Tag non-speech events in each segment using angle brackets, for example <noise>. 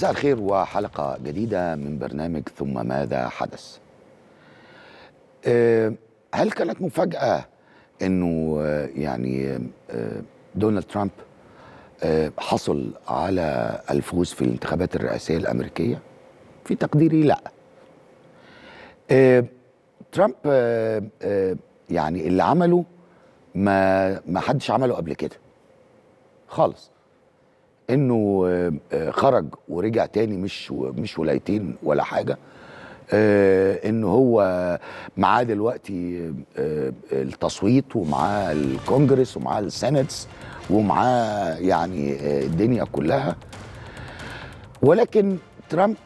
مساء الخير وحلقة جديدة من برنامج ثم ماذا حدث آه، هل كانت مفاجأة أنه آه، يعني آه، دونالد ترامب حصل على الفوز في الانتخابات الرئاسية الأمريكية في تقديري لا ترامب يعني اللي عمله ما حدش عمله قبل كده خالص انه آه، آه، خرج ورجع تاني مش مش ولايتين ولا حاجه آه، ان هو معاه دلوقتي التصويت ومعاه الكونجرس ومعاه السنتس ومعاه يعني الدنيا كلها ولكن ترامب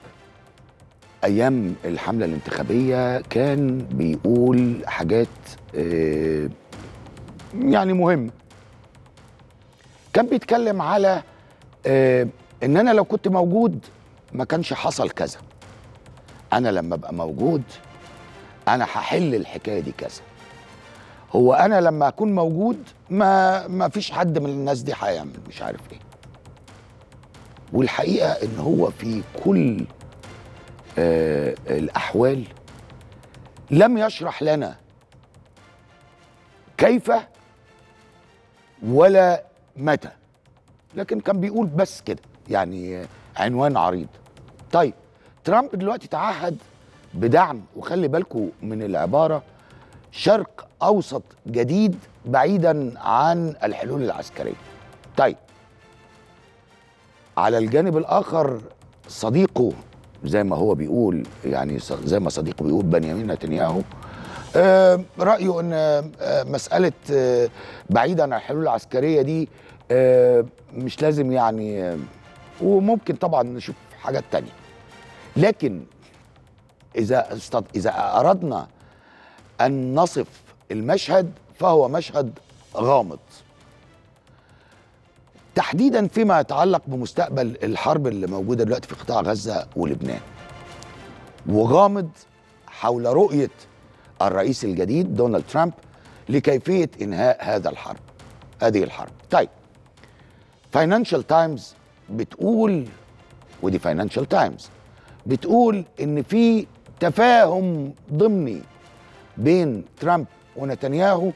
ايام الحمله الانتخابيه كان بيقول حاجات يعني مهمه كان بيتكلم على آه، ان انا لو كنت موجود ما كانش حصل كذا انا لما ابقى موجود انا هحل الحكايه دي كذا هو انا لما اكون موجود ما ما فيش حد من الناس دي هيعمل مش عارف ايه والحقيقه ان هو في كل آه الاحوال لم يشرح لنا كيف ولا متى لكن كان بيقول بس كده يعني عنوان عريض طيب ترامب دلوقتي تعهد بدعم وخلي بالكم من العباره شرق اوسط جديد بعيدا عن الحلول العسكريه طيب على الجانب الاخر صديقه زي ما هو بيقول يعني زي ما صديقه بيقول بنيامين نتنياهو آه، رايه ان آه، مساله آه، بعيدا عن الحلول العسكريه دي آه، مش لازم يعني آه، وممكن طبعا نشوف حاجات تانية لكن إذا استط... إذا أردنا أن نصف المشهد فهو مشهد غامض تحديدا فيما يتعلق بمستقبل الحرب اللي موجودة دلوقتي في قطاع غزة ولبنان وغامض حول رؤية الرئيس الجديد دونالد ترامب لكيفية إنهاء هذا الحرب هذه الحرب طيب فاينانشال تايمز بتقول ودي فاينانشال تايمز بتقول ان في تفاهم ضمني بين ترامب ونتنياهو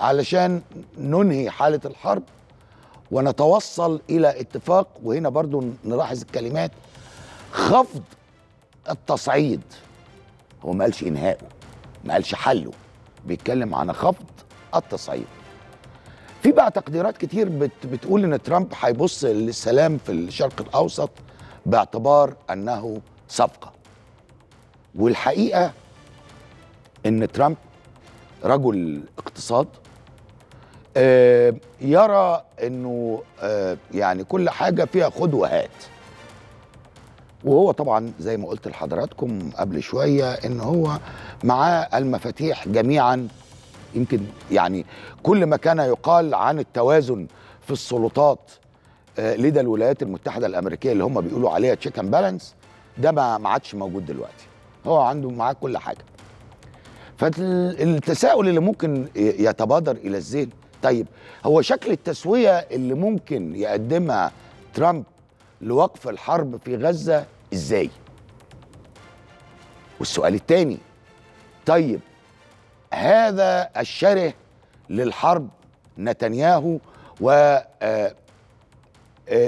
علشان ننهي حاله الحرب ونتوصل الى اتفاق وهنا برضو نلاحظ الكلمات خفض التصعيد هو ما قالش انهائه ما قالش حله بيتكلم عن خفض التصعيد في بقى تقديرات كتير بت بتقول ان ترامب هيبص للسلام في الشرق الاوسط باعتبار انه صفقه والحقيقه ان ترامب رجل اقتصاد آه يرى انه آه يعني كل حاجه فيها خد وهات وهو طبعا زي ما قلت لحضراتكم قبل شويه ان هو معاه المفاتيح جميعا يمكن يعني كل ما كان يقال عن التوازن في السلطات آه، لدى الولايات المتحده الامريكيه اللي هم بيقولوا عليها تشيكن بالانس ده ما عادش موجود دلوقتي هو عنده معاه كل حاجه فالتساؤل اللي ممكن يتبادر الى الذهن طيب هو شكل التسويه اللي ممكن يقدمها ترامب لوقف الحرب في غزه ازاي والسؤال الثاني طيب هذا الشره للحرب نتنياهو و آه، آه،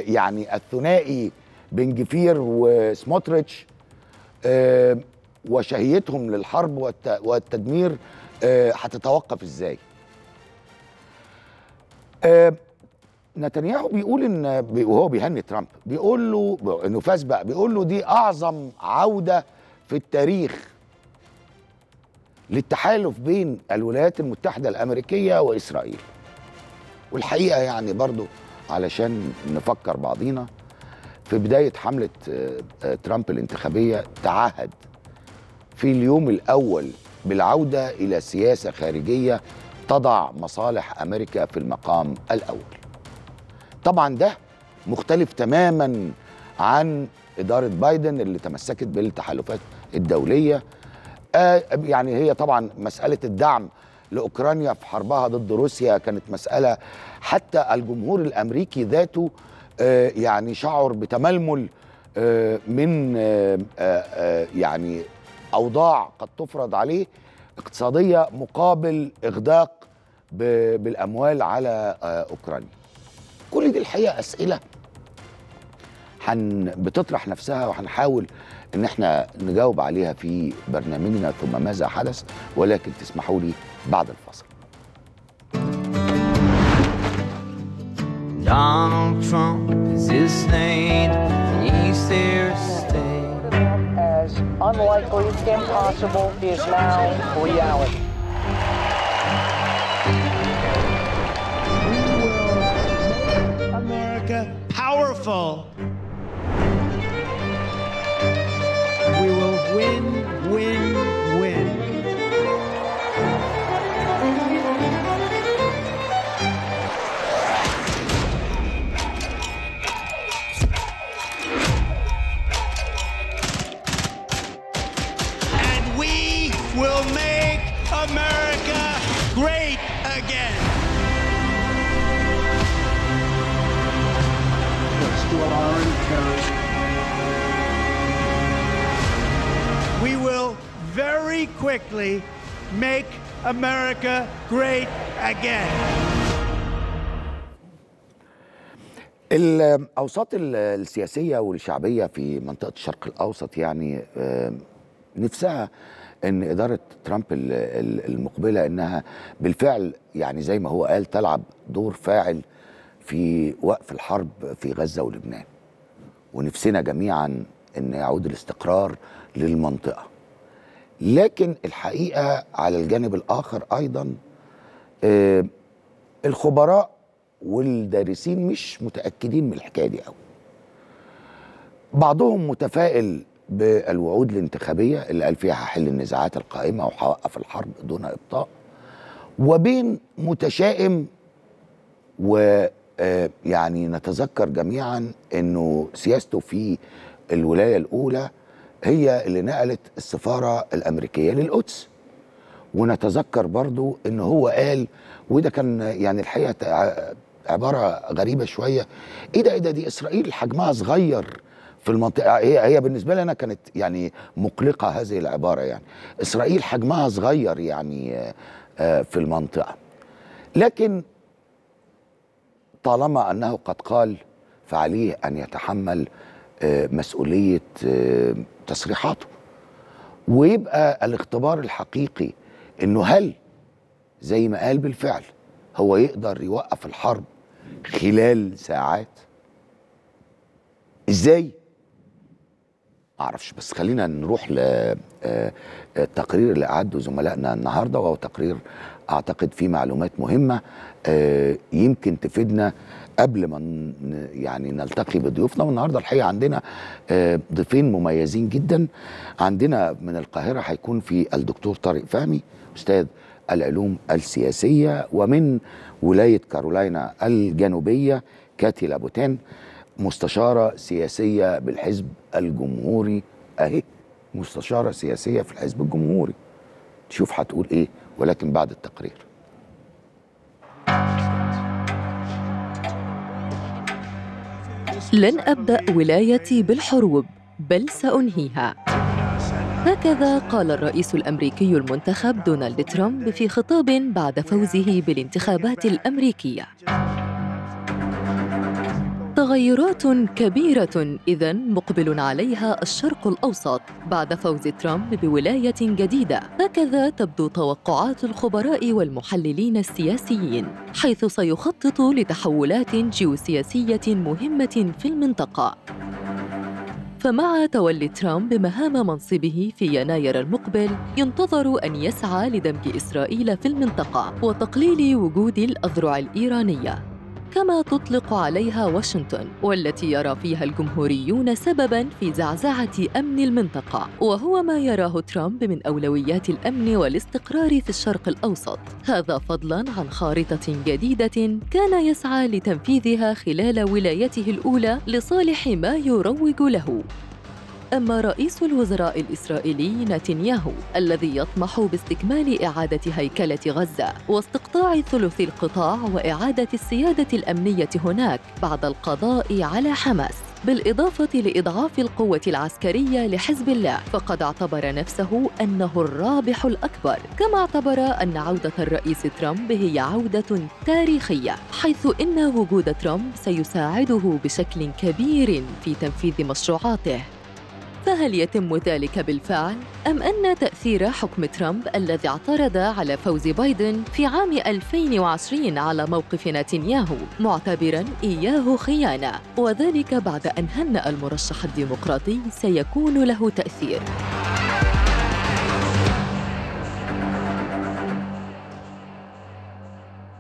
يعني الثنائي بن جفير وسموتريتش آه، وشهيتهم للحرب والتدمير هتتوقف ازاي نتنياهو بيقول ان وهو بيهني ترامب بيقول له انه فاز بقى بيقول له دي اعظم عوده في التاريخ للتحالف بين الولايات المتحدة الأمريكية وإسرائيل والحقيقة يعني برضو علشان نفكر بعضينا في بداية حملة آه، آه، ترامب الانتخابية تعهد في اليوم الأول بالعودة إلى سياسة خارجية تضع مصالح أمريكا في المقام الأول طبعا ده مختلف تماما عن إدارة بايدن اللي تمسكت بالتحالفات الدولية آه، يعني هي طبعا مساله الدعم لاوكرانيا في حربها ضد روسيا كانت مساله حتى الجمهور الامريكي ذاته آه، يعني شعر بتململ آه، من يعني اوضاع قد تفرض عليه اقتصاديه مقابل اغداق بالاموال على اوكرانيا. كل دي الحقيقه اسئله هن بتطرح نفسها وهنحاول ان احنا نجاوب عليها في برنامجنا ثم ماذا حدث ولكن تسمحوا لي بعد الفصل Donald Trump is his name, and he's their state. As unlikely, impossible, is now reality. America powerful. we will win, win, win. and we will make America great again. Let's do our own Harris very quickly make America great again. الاوساط السياسيه والشعبيه في منطقه الشرق الاوسط يعني نفسها ان اداره ترامب المقبله انها بالفعل يعني زي ما هو قال تلعب دور فاعل في وقف الحرب في غزه ولبنان ونفسنا جميعا ان يعود الاستقرار للمنطقه لكن الحقيقه على الجانب الاخر ايضا آه الخبراء والدارسين مش متاكدين من الحكايه دي قوي بعضهم متفائل بالوعود الانتخابيه اللي قال فيها هحل النزاعات القائمه وهوقف الحرب دون ابطاء وبين متشائم و آه، يعني نتذكر جميعا انه سياسته في الولايه الاولى هي اللي نقلت السفاره الامريكيه للقدس ونتذكر برضو ان هو قال وده كان يعني الحقيقه عباره غريبه شويه ايه ده ايه ده دي اسرائيل حجمها صغير في المنطقه هي هي بالنسبه لي انا كانت يعني مقلقه هذه العباره يعني اسرائيل حجمها صغير يعني آه، في المنطقه لكن طالما انه قد قال فعليه ان يتحمل آه، مسؤوليه آه، تصريحاته ويبقى الاختبار الحقيقي انه هل زي ما قال بالفعل هو يقدر يوقف الحرب خلال ساعات ازاي معرفش بس خلينا نروح للتقرير آه، آه، اللي أعده زملائنا النهارده وهو تقرير اعتقد فيه معلومات مهمه آه، يمكن تفيدنا قبل ما يعني نلتقي بضيوفنا والنهارده الحقيقه عندنا آه، ضيفين مميزين جدا عندنا من القاهره هيكون في الدكتور طارق فهمي استاذ العلوم السياسيه ومن ولايه كارولاينا الجنوبيه كاتي لابوتان مستشاره سياسيه بالحزب الجمهوري اهي مستشاره سياسيه في الحزب الجمهوري تشوف هتقول ايه ولكن بعد التقرير لن أبدأ ولايتي بالحروب بل سأنهيها هكذا قال الرئيس الأمريكي المنتخب دونالد ترامب في خطاب بعد فوزه بالانتخابات الأمريكية تغيرات كبيرة إذا مقبل عليها الشرق الأوسط بعد فوز ترامب بولاية جديدة، هكذا تبدو توقعات الخبراء والمحللين السياسيين، حيث سيخطط لتحولات جيوسياسية مهمة في المنطقة. فمع تولي ترامب مهام منصبه في يناير المقبل ينتظر ان يسعى لدمج اسرائيل في المنطقه وتقليل وجود الاذرع الايرانيه كما تطلق عليها واشنطن والتي يرى فيها الجمهوريون سببا في زعزعة أمن المنطقة وهو ما يراه ترامب من أولويات الأمن والاستقرار في الشرق الأوسط هذا فضلا عن خارطة جديدة كان يسعى لتنفيذها خلال ولايته الأولى لصالح ما يروج له أما رئيس الوزراء الإسرائيلي نتنياهو الذي يطمح باستكمال إعادة هيكلة غزة واستقطاع ثلث القطاع وإعادة السيادة الأمنية هناك بعد القضاء على حماس بالإضافة لإضعاف القوة العسكرية لحزب الله فقد اعتبر نفسه أنه الرابح الأكبر كما اعتبر أن عودة الرئيس ترامب هي عودة تاريخية حيث إن وجود ترامب سيساعده بشكل كبير في تنفيذ مشروعاته فهل يتم ذلك بالفعل؟ أم أن تأثير حكم ترامب الذي اعترض على فوز بايدن في عام 2020 على موقف نتنياهو معتبراً إياه خيانة وذلك بعد أن هنأ المرشح الديمقراطي سيكون له تأثير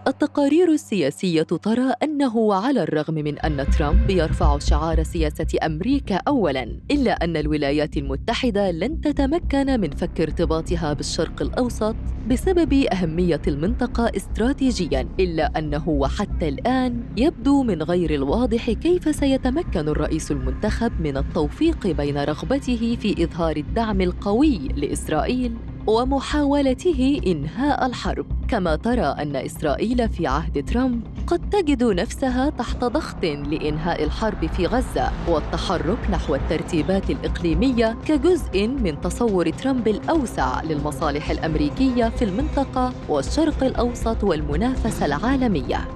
التقارير السياسية ترى أنه على الرغم من أن ترامب يرفع شعار سياسة أمريكا أولاً، إلا أن الولايات المتحدة لن تتمكن من فك ارتباطها بالشرق الأوسط بسبب أهمية المنطقة استراتيجياً، إلا أنه وحتى الآن يبدو من غير الواضح كيف سيتمكن الرئيس المنتخب من التوفيق بين رغبته في إظهار الدعم القوي لإسرائيل ومحاولته إنهاء الحرب كما ترى أن إسرائيل في عهد ترامب قد تجد نفسها تحت ضغط لإنهاء الحرب في غزة والتحرك نحو الترتيبات الإقليمية كجزء من تصور ترامب الأوسع للمصالح الأمريكية في المنطقة والشرق الأوسط والمنافسة العالمية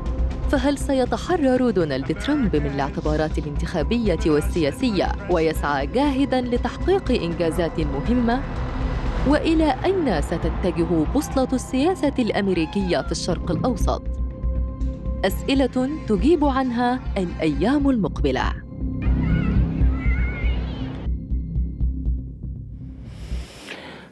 فهل سيتحرر دونالد ترامب من الاعتبارات الانتخابيه والسياسيه ويسعى جاهدا لتحقيق انجازات مهمه والى اين ستتجه بوصله السياسه الامريكيه في الشرق الاوسط اسئله تجيب عنها الايام المقبله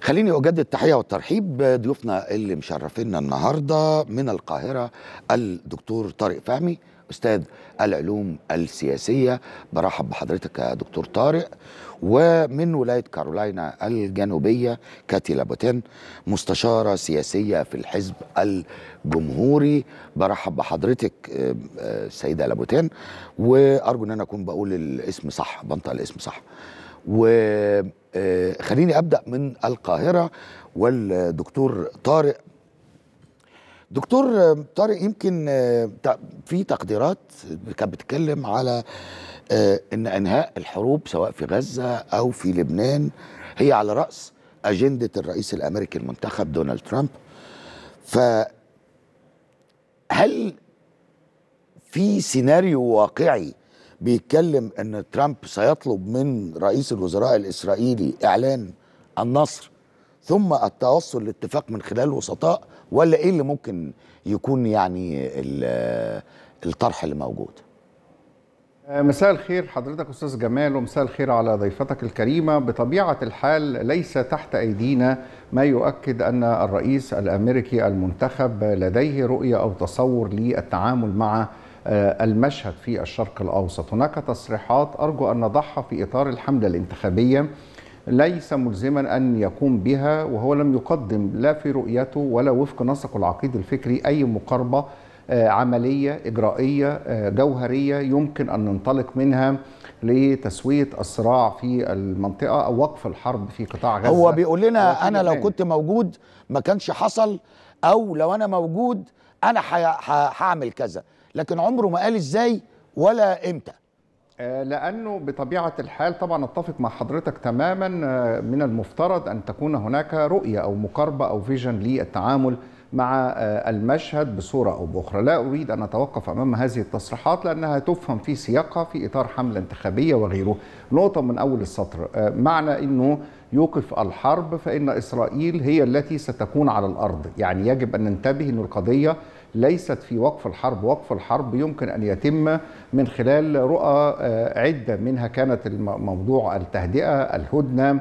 خليني اجدد التحيه والترحيب ضيوفنا اللي مشرفينا النهارده من القاهره الدكتور طارق فهمي استاذ العلوم السياسيه برحب بحضرتك يا دكتور طارق ومن ولاية كارولاينا الجنوبية كاتي لابوتين مستشارة سياسية في الحزب الجمهوري برحب بحضرتك آه، آه، سيدة لابوتين وأرجو أن أنا أكون بقول الاسم صح بنطق الاسم صح وخليني آه، أبدأ من القاهرة والدكتور طارق دكتور طارق يمكن في تقديرات كانت بتتكلم على آه، ان انهاء الحروب سواء في غزه او في لبنان هي على راس اجنده الرئيس الامريكي المنتخب دونالد ترامب ف هل في سيناريو واقعي بيتكلم ان ترامب سيطلب من رئيس الوزراء الاسرائيلي اعلان النصر ثم التوصل لاتفاق من خلال وسطاء ولا ايه اللي ممكن يكون يعني الطرح اللي موجود آه، مساء الخير حضرتك استاذ جمال ومساء الخير على ضيفتك الكريمه بطبيعه الحال ليس تحت ايدينا ما يؤكد ان الرئيس الامريكي المنتخب لديه رؤيه او تصور للتعامل مع آه، المشهد في الشرق الاوسط هناك تصريحات ارجو ان نضعها في اطار الحمله الانتخابيه ليس ملزما ان يقوم بها وهو لم يقدم لا في رؤيته ولا وفق نسقه العقيد الفكري اي مقاربه آه، عملية إجرائية آه، جوهرية يمكن أن ننطلق منها لتسوية الصراع في المنطقة أو وقف الحرب في قطاع غزة هو بيقول لنا أنا لو كنت موجود ما كانش حصل أو لو أنا موجود أنا هعمل كذا لكن عمره ما قال إزاي ولا إمتى آه، لانه بطبيعه الحال طبعا اتفق مع حضرتك تماما من المفترض ان تكون هناك رؤيه او مقاربه او فيجن للتعامل مع آه، المشهد بصورة أو بأخرى لا أريد أن أتوقف أمام هذه التصريحات لأنها تفهم في سياقها في إطار حملة انتخابية وغيره نقطة من أول السطر آه، معنى أنه يوقف الحرب فإن إسرائيل هي التي ستكون على الأرض يعني يجب أن ننتبه أن القضية ليست في وقف الحرب وقف الحرب يمكن أن يتم من خلال رؤى آه، عدة منها كانت موضوع التهدئة الهدنة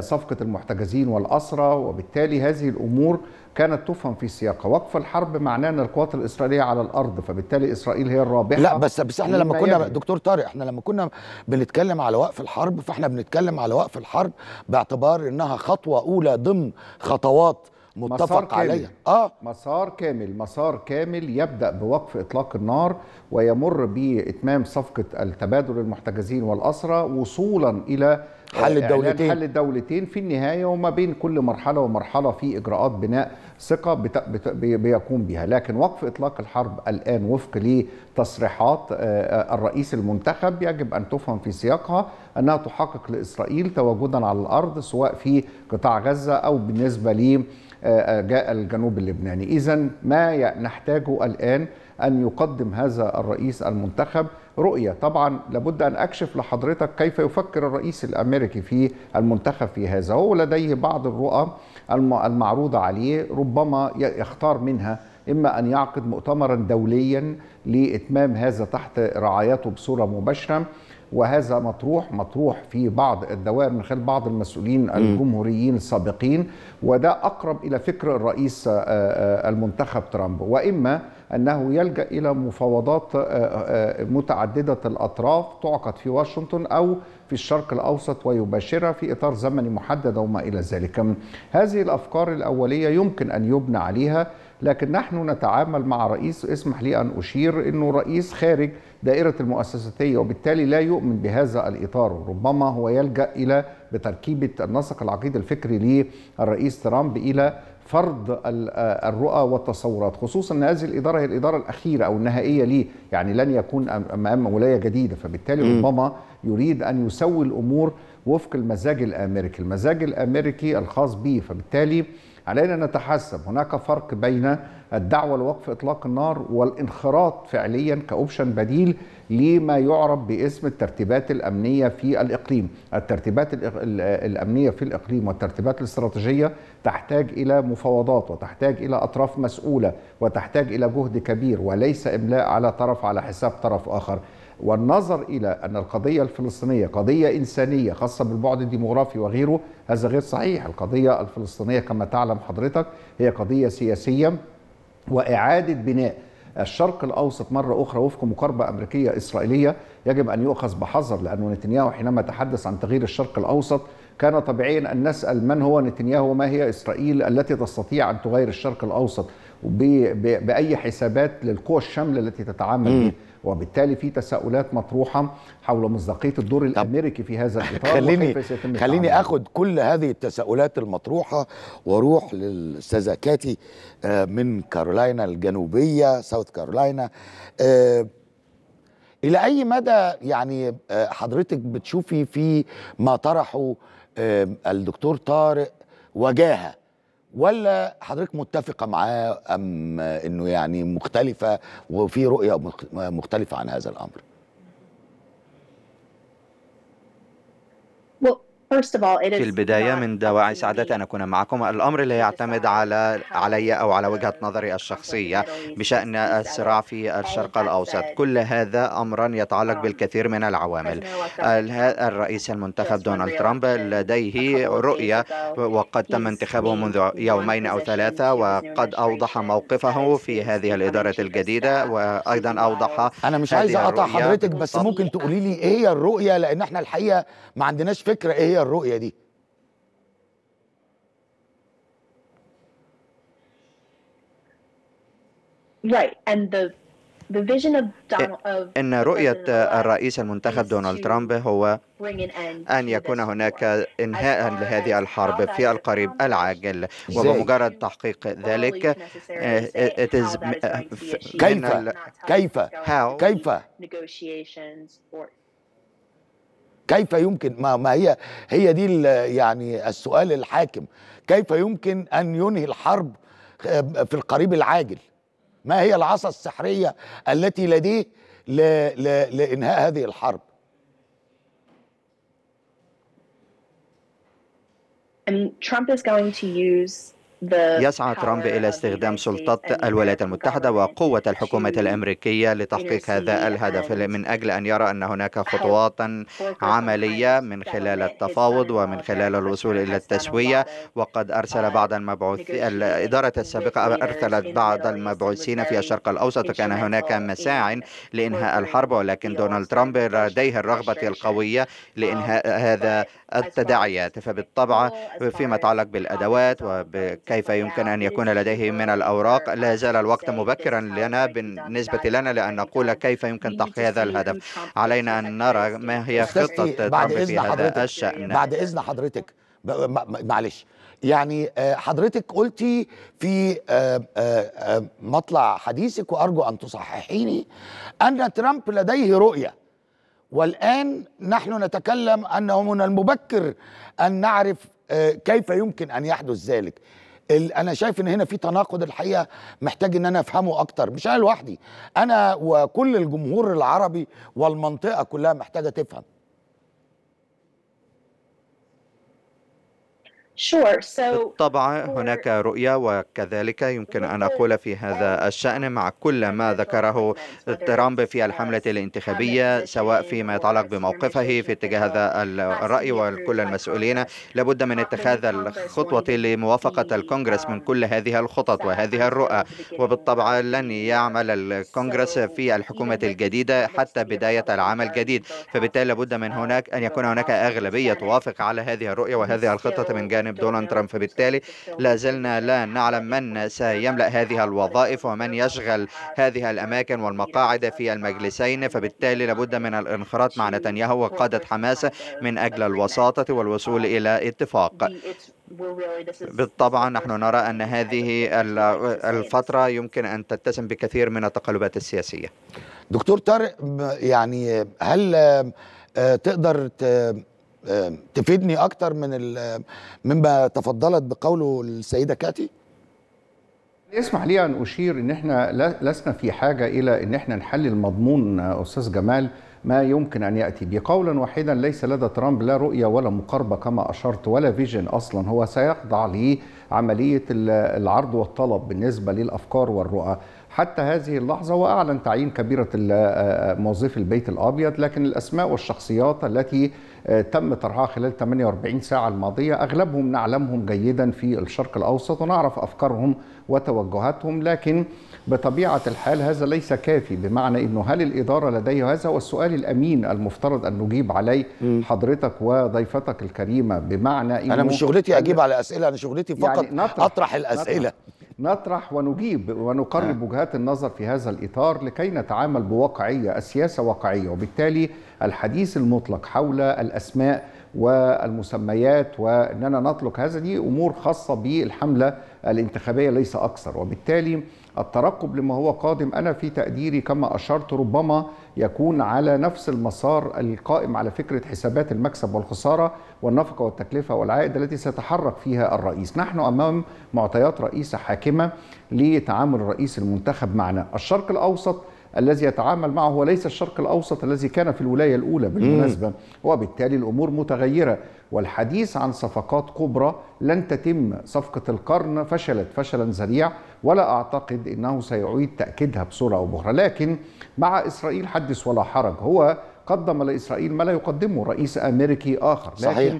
صفقة المحتجزين والأسرة وبالتالي هذه الأمور كانت تفهم في سياقها وقف الحرب معناه ان القوات الاسرائيليه على الارض فبالتالي اسرائيل هي الرابحه لا بس بس احنا لما كنا يعني. دكتور طارق احنا لما كنا بنتكلم على وقف الحرب فاحنا بنتكلم على وقف الحرب باعتبار انها خطوه اولى ضمن خطوات متفق عليه اه مسار كامل مسار كامل يبدا بوقف اطلاق النار ويمر باتمام صفقه التبادل المحتجزين والاسرى وصولا الى آه، حل الدولتين حل الدولتين في النهايه وما بين كل مرحله ومرحله في اجراءات بناء ثقه بت... بت... بيقوم بها لكن وقف اطلاق الحرب الان وفق لتصريحات آه، آه، الرئيس المنتخب يجب ان تفهم في سياقها انها تحقق لاسرائيل تواجدا على الارض سواء في قطاع غزه او بالنسبه ل جاء الجنوب اللبناني إذا ما نحتاجه الآن أن يقدم هذا الرئيس المنتخب رؤية طبعا لابد أن أكشف لحضرتك كيف يفكر الرئيس الأمريكي في المنتخب في هذا هو لديه بعض الرؤى المعروضة عليه ربما يختار منها إما أن يعقد مؤتمرا دوليا لإتمام هذا تحت رعايته بصورة مباشرة وهذا مطروح مطروح في بعض الدوائر من خلال بعض المسؤولين الجمهوريين السابقين وده أقرب إلى فكر الرئيس آه، آه، المنتخب ترامب وإما أنه يلجأ إلى مفاوضات آه، متعددة الأطراف تعقد في واشنطن أو في الشرق الأوسط ويباشرها في إطار زمني محدد وما إلى ذلك هذه الأفكار الأولية يمكن أن يبنى عليها لكن نحن نتعامل مع رئيس اسمح لي أن أشير أنه رئيس خارج دائرة المؤسساتية وبالتالي لا يؤمن بهذا الإطار ربما هو يلجأ إلى بتركيبة النسق العقيد الفكري للرئيس ترامب إلى فرض آه، الرؤى والتصورات خصوصا ان هذه الاداره هي الاداره الاخيره او النهائيه ليه يعني لن يكون امام ولايه جديده فبالتالي ربما يريد ان يسوي الامور وفق المزاج الامريكي المزاج الامريكي الخاص به فبالتالي علينا أن نتحسب هناك فرق بين الدعوة لوقف إطلاق النار والانخراط فعليا كأوبشن بديل لما يعرف باسم الترتيبات الأمنية في الإقليم الترتيبات الأمنية في الإقليم والترتيبات الاستراتيجية تحتاج إلى مفاوضات وتحتاج إلى أطراف مسؤولة وتحتاج إلى جهد كبير وليس إملاء على طرف على حساب طرف آخر والنظر إلى أن القضية الفلسطينية قضية إنسانية خاصة بالبعد الديمغرافي وغيره هذا غير صحيح القضية الفلسطينية كما تعلم حضرتك هي قضية سياسية وإعادة بناء الشرق الأوسط مرة أخرى وفق مقاربة أمريكية إسرائيلية يجب أن يؤخذ بحذر لأن نتنياهو حينما تحدث عن تغيير الشرق الأوسط كان طبيعيا أن نسأل من هو نتنياهو وما هي إسرائيل التي تستطيع أن تغير الشرق الأوسط بأي حسابات للقوى الشاملة التي تتعامل بها وبالتالي في تساؤلات مطروحه حول مصداقيه الدور الامريكي في هذا الاطار <laughs> خليني خليني اخذ كل هذه التساؤلات المطروحه واروح للاستاذه كاتي آه، من كارولاينا الجنوبيه ساوث كارولاينا آه، الى اي مدى يعني آه، حضرتك بتشوفي في ما طرحه الدكتور طارق وجاهه ولا حضرتك متفقة معاه أم أنه يعني مختلفة وفي رؤية مختلفة عن هذا الأمر؟ في البداية من دواعي سعادتي أن أكون معكم الأمر لا يعتمد على علي أو على وجهة نظري الشخصية بشأن الصراع في الشرق الأوسط كل هذا أمرا يتعلق um, بالكثير من العوامل الرئيس المنتخب دونالد ترامب لديه رؤية وقد تم انتخابه منذ يومين أو ثلاثة وقد أوضح موقفه في هذه الإدارة الجديدة وأيضا أوضح أنا مش عايز أقطع حضرتك بس ممكن تقولي لي إيه هي الرؤية لأن احنا الحقيقة ما عندناش فكرة إيه هي الرؤية دي إن رؤية الرئيس المنتخب دونالد ترامب هو أن يكون هناك إنهاء لهذه الحرب في القريب العاجل وبمجرد تحقيق ذلك uh, كيف كيف كيف كيف يمكن ما, ما هي هي دي يعني السؤال الحاكم كيف يمكن ان ينهي الحرب آه، في القريب العاجل ما هي العصا السحريه التي لديه ل ل لانهاء هذه الحرب And Trump is going to use يسعى ترامب إلى استخدام سلطة الولايات المتحدة وقوة الحكومة الأمريكية لتحقيق هذا الهدف من أجل أن يرى أن هناك خطوات عملية من خلال التفاوض ومن خلال الوصول إلى التسوية وقد أرسل بعض آه، المبعوث الإدارة السابقة أرسلت بعض المبعوثين في الشرق الأوسط وكان هناك مساع لإنهاء الحرب ولكن دونالد ترامب لديه الرغبة القوية لإنهاء هذا التداعيات فبالطبع فيما يتعلق بالأدوات وبك كيف يمكن أن يكون لديه من الأوراق لا زال الوقت مبكرا لنا بالنسبة لنا لأن نقول كيف يمكن تحقيق هذا الهدف علينا أن نرى ما هي خطة إيه، بعد إذن حضرتك الشأن بعد إذن حضرتك معلش يعني آه، حضرتك قلتي في آه، آه، مطلع حديثك وارجو ان تصححيني ان ترامب لديه رؤيه والان نحن نتكلم انه من المبكر ان نعرف كيف يمكن ان يحدث ذلك انا شايف ان هنا في تناقض الحقيقه محتاج ان انا افهمه اكتر مش انا لوحدي انا وكل الجمهور العربي والمنطقه كلها محتاجه تفهم بالطبع هناك رؤية وكذلك يمكن أن أقول في هذا الشأن مع كل ما ذكره ترامب في الحملة الانتخابية سواء فيما يتعلق بموقفه في اتجاه هذا الرأي وكل المسؤولين لابد من اتخاذ الخطوة لموافقة الكونغرس من um, كل هذه الخطط وهذه الرؤى وبالطبع لن يعمل الكونغرس في الحكومة الجديدة حتى بداية العام الجديد فبالتالي لابد من هناك أن يكون هناك أغلبية توافق على هذه الرؤية وهذه الخطة من جانب جانب دونالد ترامب فبالتالي لا زلنا لا نعلم من سيملأ هذه الوظائف ومن يشغل هذه الأماكن والمقاعد في المجلسين فبالتالي لابد من الانخراط مع نتنياهو وقادة حماس من أجل الوساطة والوصول إلى اتفاق بالطبع نحن نرى أن هذه الفترة يمكن أن تتسم بكثير من التقلبات السياسية دكتور طارق يعني هل آه، تقدر تفيدني اكتر من مما تفضلت بقوله السيده كاتي اسمح لي ان اشير ان احنا لسنا في حاجه الى ان احنا نحلل مضمون استاذ جمال ما يمكن ان ياتي به قولا واحدا ليس لدى ترامب لا رؤيه ولا مقاربه كما اشرت ولا فيجن اصلا هو سيخضع لعمليه العرض والطلب بالنسبه للافكار والرؤى حتى هذه اللحظة وأعلن تعيين كبيرة آه، آه، موظفي البيت الأبيض لكن الأسماء والشخصيات التي آه، تم طرحها خلال 48 ساعة الماضية أغلبهم نعلمهم جيدا في الشرق الأوسط ونعرف أفكارهم وتوجهاتهم لكن بطبيعة الحال هذا ليس كافي بمعنى أنه هل الإدارة لديها هذا والسؤال الأمين المفترض أن نجيب عليه حضرتك وضيفتك الكريمة بمعنى أنا مش شغلتي أجيب على أسئلة أنا شغلتي يعني فقط يعني أطرح الأسئلة نطرح. نطرح ونجيب ونقرب آه. وجهات النظر في هذا الإطار لكي نتعامل بواقعية السياسة واقعية وبالتالي الحديث المطلق حول الأسماء والمسميات وأننا نطلق هذا دي أمور خاصة بالحملة الانتخابية ليس أكثر وبالتالي الترقب لما هو قادم أنا في تقديري كما أشرت ربما يكون على نفس المسار القائم على فكرة حسابات المكسب والخسارة والنفقة والتكلفة والعائد التي سيتحرك فيها الرئيس نحن أمام معطيات رئيسة حاكمة لتعامل الرئيس المنتخب معنا الشرق الأوسط الذي يتعامل معه هو ليس الشرق الأوسط الذي كان في الولاية الأولى بالمناسبة وبالتالي الأمور متغيرة والحديث عن صفقات كبرى لن تتم صفقة القرن فشلت فشلا ذريع ولا أعتقد أنه سيعيد تأكيدها بصوره أو بأخرى لكن مع إسرائيل حدث ولا حرج هو قدم لإسرائيل ما لا يقدمه رئيس أمريكي آخر لكن صحيح.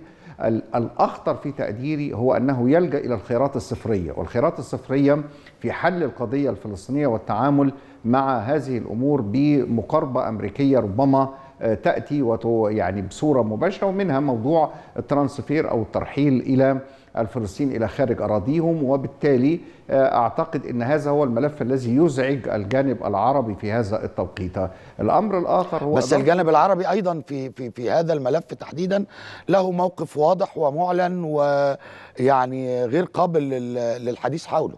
الأخطر في تقديري هو أنه يلجأ إلى الخيارات الصفرية والخيارات الصفرية في حل القضية الفلسطينية والتعامل مع هذه الأمور بمقاربة أمريكية ربما آه، تأتي يعني بصورة مباشرة ومنها موضوع الترانسفير أو الترحيل إلى الفلسطين إلى خارج أراضيهم وبالتالي آه، أعتقد أن هذا هو الملف الذي يزعج الجانب العربي في هذا التوقيت الأمر الآخر هو بس الجانب العربي أيضا في, في, في هذا الملف تحديدا له موقف واضح ومعلن ويعني غير قابل للحديث حوله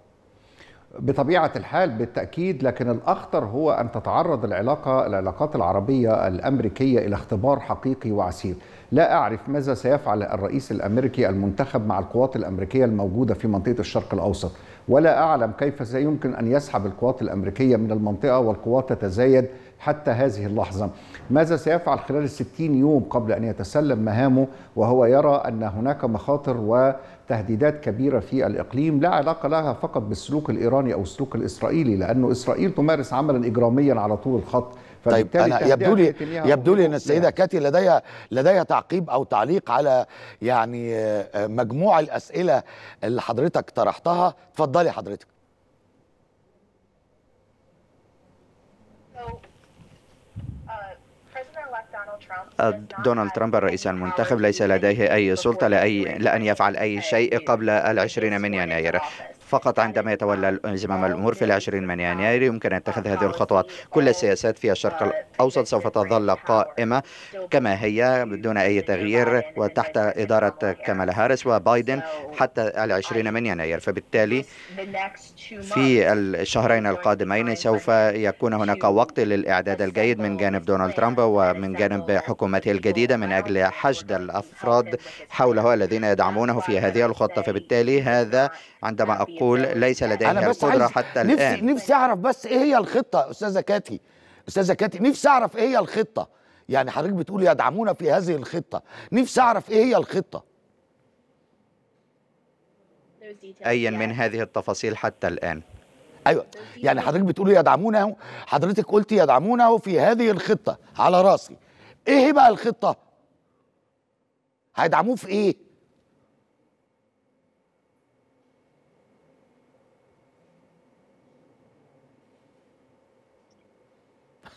بطبيعة الحال بالتأكيد لكن الأخطر هو أن تتعرض العلاقة العلاقات العربية الأمريكية إلى اختبار حقيقي وعسير لا أعرف ماذا سيفعل الرئيس الأمريكي المنتخب مع القوات الأمريكية الموجودة في منطقة الشرق الأوسط ولا أعلم كيف سيمكن أن يسحب القوات الأمريكية من المنطقة والقوات تتزايد حتى هذه اللحظة ماذا سيفعل خلال الستين يوم قبل أن يتسلم مهامه وهو يرى أن هناك مخاطر وتهديدات كبيرة في الإقليم لا علاقة لها فقط بالسلوك الإيراني أو السلوك الإسرائيلي لأن إسرائيل تمارس عملا إجراميا على طول الخط طيب انا يبدو لي يبدو لي ان السيده كاتي لديها لديها تعقيب او تعليق على يعني آه، مجموع الاسئله اللي حضرتك طرحتها اتفضلي حضرتك دونالد ترامب uh, uh, الرئيس المنتخب ليس لديه أي سلطة لأي لأن يفعل أي شيء قبل العشرين من يناير فقط عندما يتولى زمام الأمور في العشرين من يناير يمكن أن يتخذ هذه الخطوات كل السياسات في الشرق الأوسط سوف تظل قائمة كما هي دون أي تغيير وتحت إدارة كمالا هاريس وبايدن حتى العشرين من يناير فبالتالي في الشهرين القادمين سوف يكون هناك وقت للإعداد الجيد من جانب دونالد ترامب ومن جانب حكومته الجديدة من أجل حشد الأفراد حوله الذين يدعمونه في هذه الخطة فبالتالي هذا عندما أقول ليس لديهم القدرة حتى الآن نفسي نفسي أعرف بس إيه هي الخطة أستاذة كاتي أستاذة كاتي نفسي أعرف إيه هي الخطة يعني حضرتك بتقول يدعمونا في هذه الخطة نفسي أعرف إيه هي الخطة ايا من هذه التفاصيل حتى الان ايوه يعني حضرتك بتقول يدعمونه حضرتك قلت يدعمونه في هذه الخطه على راسي ايه بقى الخطه هيدعموه في ايه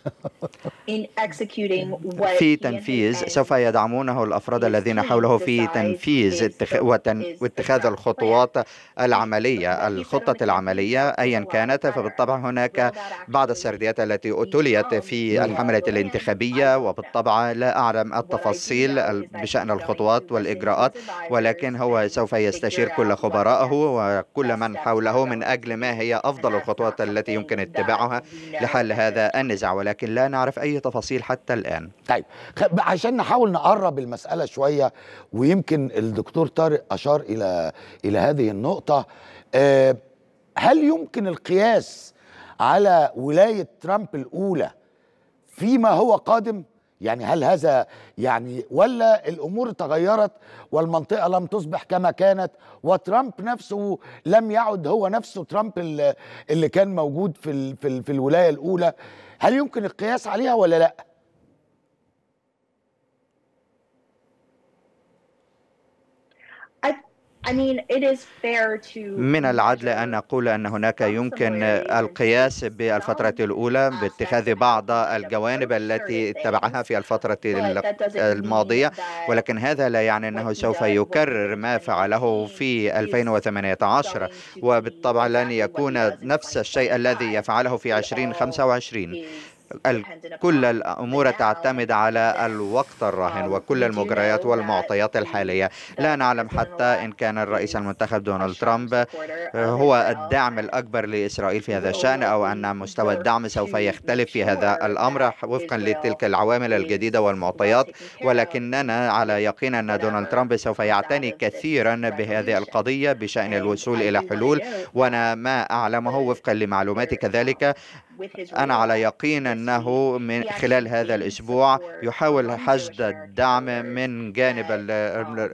<laughs> في تنفيذ سوف يدعمونه الأفراد الذين حوله في تنفيذ واتخاذ الخطوات العملية الخطة العملية أيا كانت فبالطبع هناك بعض السرديات التي أتليت oh, في الحملة الانتخابية وبالطبع لا أعلم التفاصيل بشأن الخطوات والإجراءات ولكن هو سوف يستشير كل خبرائه وكل من حوله من أجل ما هي أفضل الخطوات التي يمكن اتباعها لحل هذا النزاع ولكن لكن لا نعرف أي تفاصيل حتى الآن طيب عشان نحاول نقرب المسألة شوية ويمكن الدكتور طارق أشار إلى, إلى هذه النقطة أه هل يمكن القياس على ولاية ترامب الأولى فيما هو قادم؟ يعني هل هذا يعني ولا الامور تغيرت والمنطقه لم تصبح كما كانت وترامب نفسه لم يعد هو نفسه ترامب اللي كان موجود في في الولايه الاولى هل يمكن القياس عليها ولا لا؟ من العدل أن نقول أن هناك يمكن القياس بالفترة الأولى باتخاذ بعض الجوانب التي اتبعها في الفترة الماضية ولكن هذا لا يعني أنه سوف يكرر ما فعله في 2018 وبالطبع لن يكون نفس الشيء الذي يفعله في 2025 كل الأمور تعتمد على الوقت الراهن آه، وكل المجريات والمعطيات الحالية لا نعلم حتى إن كان الرئيس المنتخب دونالد ترامب هو الدعم الأكبر لإسرائيل في هذا الشأن أو أن مستوى الدعم سوف يختلف في هذا الأمر وفقا لتلك العوامل الجديدة والمعطيات ولكننا على يقين أن دونالد ترامب سوف يعتني كثيرا بهذه القضية بشأن الوصول إلى حلول وأنا ما أعلمه وفقا لمعلوماتي كذلك أنا على يقين أنه من خلال هذا الأسبوع يحاول حشد الدعم من جانب um,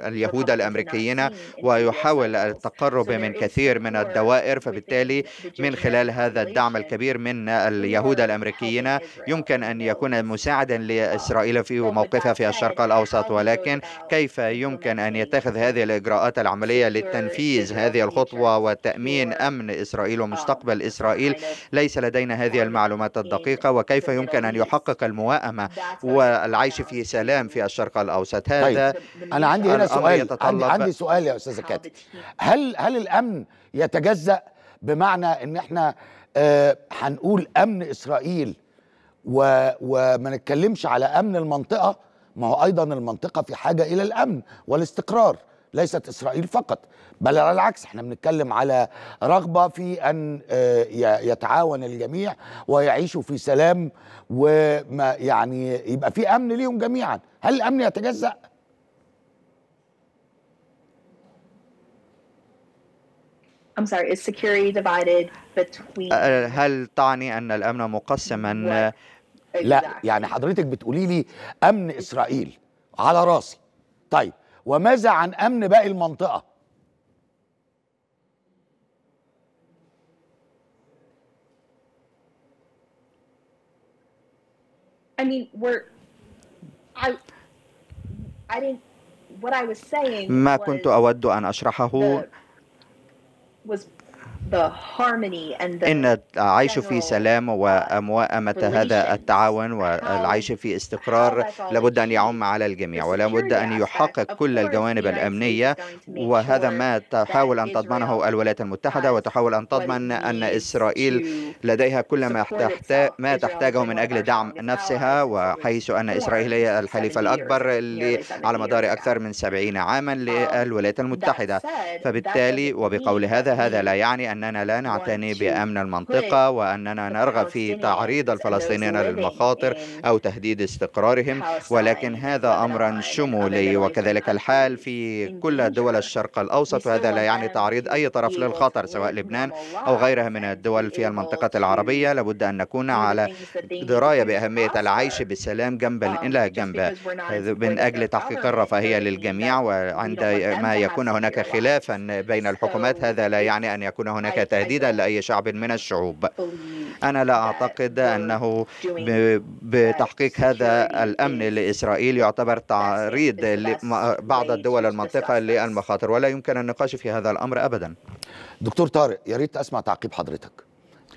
اليهود الأمريكيين ويحاول التقرب من كثير من الدوائر فبالتالي من خلال هذا الدعم الكبير من اليهود الأمريكيين يمكن أن يكون مساعدا لإسرائيل في موقفها في الشرق الأوسط ولكن كيف يمكن أن يتخذ هذه الإجراءات العملية لتنفيذ هذه الخطوة وتأمين أمن إسرائيل um, ومستقبل إسرائيل ليس لدينا هذه هذه المعلومات الدقيقة وكيف يمكن أن يحقق المواءمة والعيش في سلام في الشرق الأوسط هذا طيب. أنا عندي هنا سؤال عندي, عندي سؤال يا أستاذ كاتب هل هل الأمن يتجزأ بمعنى إن إحنا آه هنقول أمن إسرائيل و... وما نتكلمش على أمن المنطقة ما هو أيضا المنطقة في حاجة إلى الأمن والاستقرار ليست اسرائيل فقط بل على العكس احنا بنتكلم على رغبه في ان آه، يتعاون الجميع ويعيشوا في سلام وما يعني يبقى في امن ليهم جميعا هل الامن يتجزأ I'm sorry, is security divided between آه، آه، هل تعني ان الامن مقسما لا يعني حضرتك بتقولي لي امن اسرائيل على راسي طيب وماذا عن امن باقي المنطقه I mean, we're, I, I didn't, what I was saying ما كنت أود أن أشرحه was إن العيش في سلام uh, وموائمة هذا التعاون والعيش في استقرار لابد أن يعم على الجميع ولابد أن يحقق كل الجوانب الأمنية وهذا ما تحاول أن تضمنه الولايات المتحدة وتحاول أن تضمن أن إسرائيل لديها كل ما تحتاج ما تحتاجه من أجل دعم نفسها وحيث أن إسرائيل هي الحليف الأكبر على مدار أكثر من سبعين عاما um, للولايات المتحدة فبالتالي وبقول هذا هذا لا يعني أن أننا لا نعتني بأمن المنطقة وأننا نرغب في تعريض الفلسطينيين للمخاطر أو تهديد استقرارهم ولكن هذا أمر شمولي وكذلك الحال في كل دول الشرق الأوسط وهذا لا يعني تعريض أي طرف للخطر سواء لبنان أو غيرها من الدول في المنطقة العربية لابد أن نكون على دراية بأهمية العيش بسلام جنبا آه، إلى جنب من أجل تحقيق الرفاهية للجميع وعندما يكون هناك خلافا بين الحكومات هذا لا يعني أن يكون هناك هناك تهديدا لأي شعب من الشعوب أنا لا أعتقد أنه بتحقيق هذا الأمن لإسرائيل يعتبر تعريض بعض الدول المنطقة للمخاطر ولا يمكن النقاش في هذا الأمر أبدا دكتور طارق يا ريت أسمع تعقيب حضرتك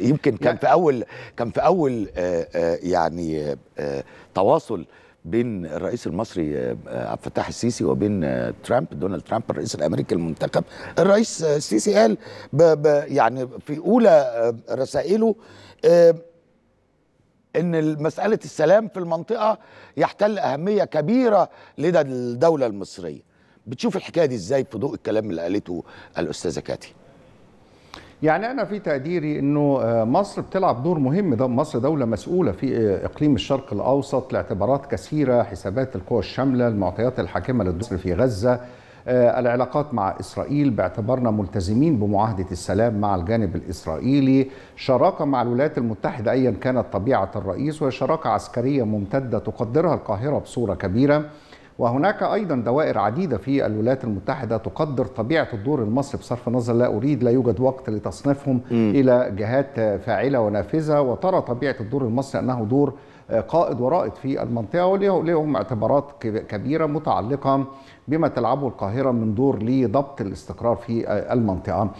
يمكن كان في أول كان في أول آه، آه، يعني آه، تواصل بين الرئيس المصري آه، آه، عبد الفتاح السيسي وبين آه، ترامب دونالد ترامب الرئيس الامريكي المنتخب الرئيس السيسي قال ب ب يعني في اولى رسائله ان مساله السلام في المنطقه يحتل اهميه كبيره لدى الدوله المصريه بتشوف الحكايه دي ازاي في ضوء الكلام اللي قالته الاستاذه كاتي يعني أنا في تقديري أنه آه، مصر بتلعب دور مهم ده مصر دولة مسؤولة في آه، إقليم الشرق الأوسط لاعتبارات كثيرة حسابات القوى الشاملة المعطيات الحاكمة للدور في غزة آه، العلاقات مع إسرائيل باعتبارنا ملتزمين بمعاهدة السلام مع الجانب الإسرائيلي شراكة مع الولايات المتحدة أيا كانت طبيعة الرئيس وشراكة عسكرية ممتدة تقدرها القاهرة بصورة كبيرة وهناك أيضا دوائر عديدة في الولايات المتحدة تقدر طبيعة الدور المصري بصرف النظر لا أريد لا يوجد وقت لتصنيفهم م. إلى جهات فاعلة ونافذة وترى طبيعة الدور المصري أنه دور قائد ورائد في المنطقة ولهم اعتبارات كبيرة متعلقة بما تلعبه القاهرة من دور لضبط الاستقرار في المنطقة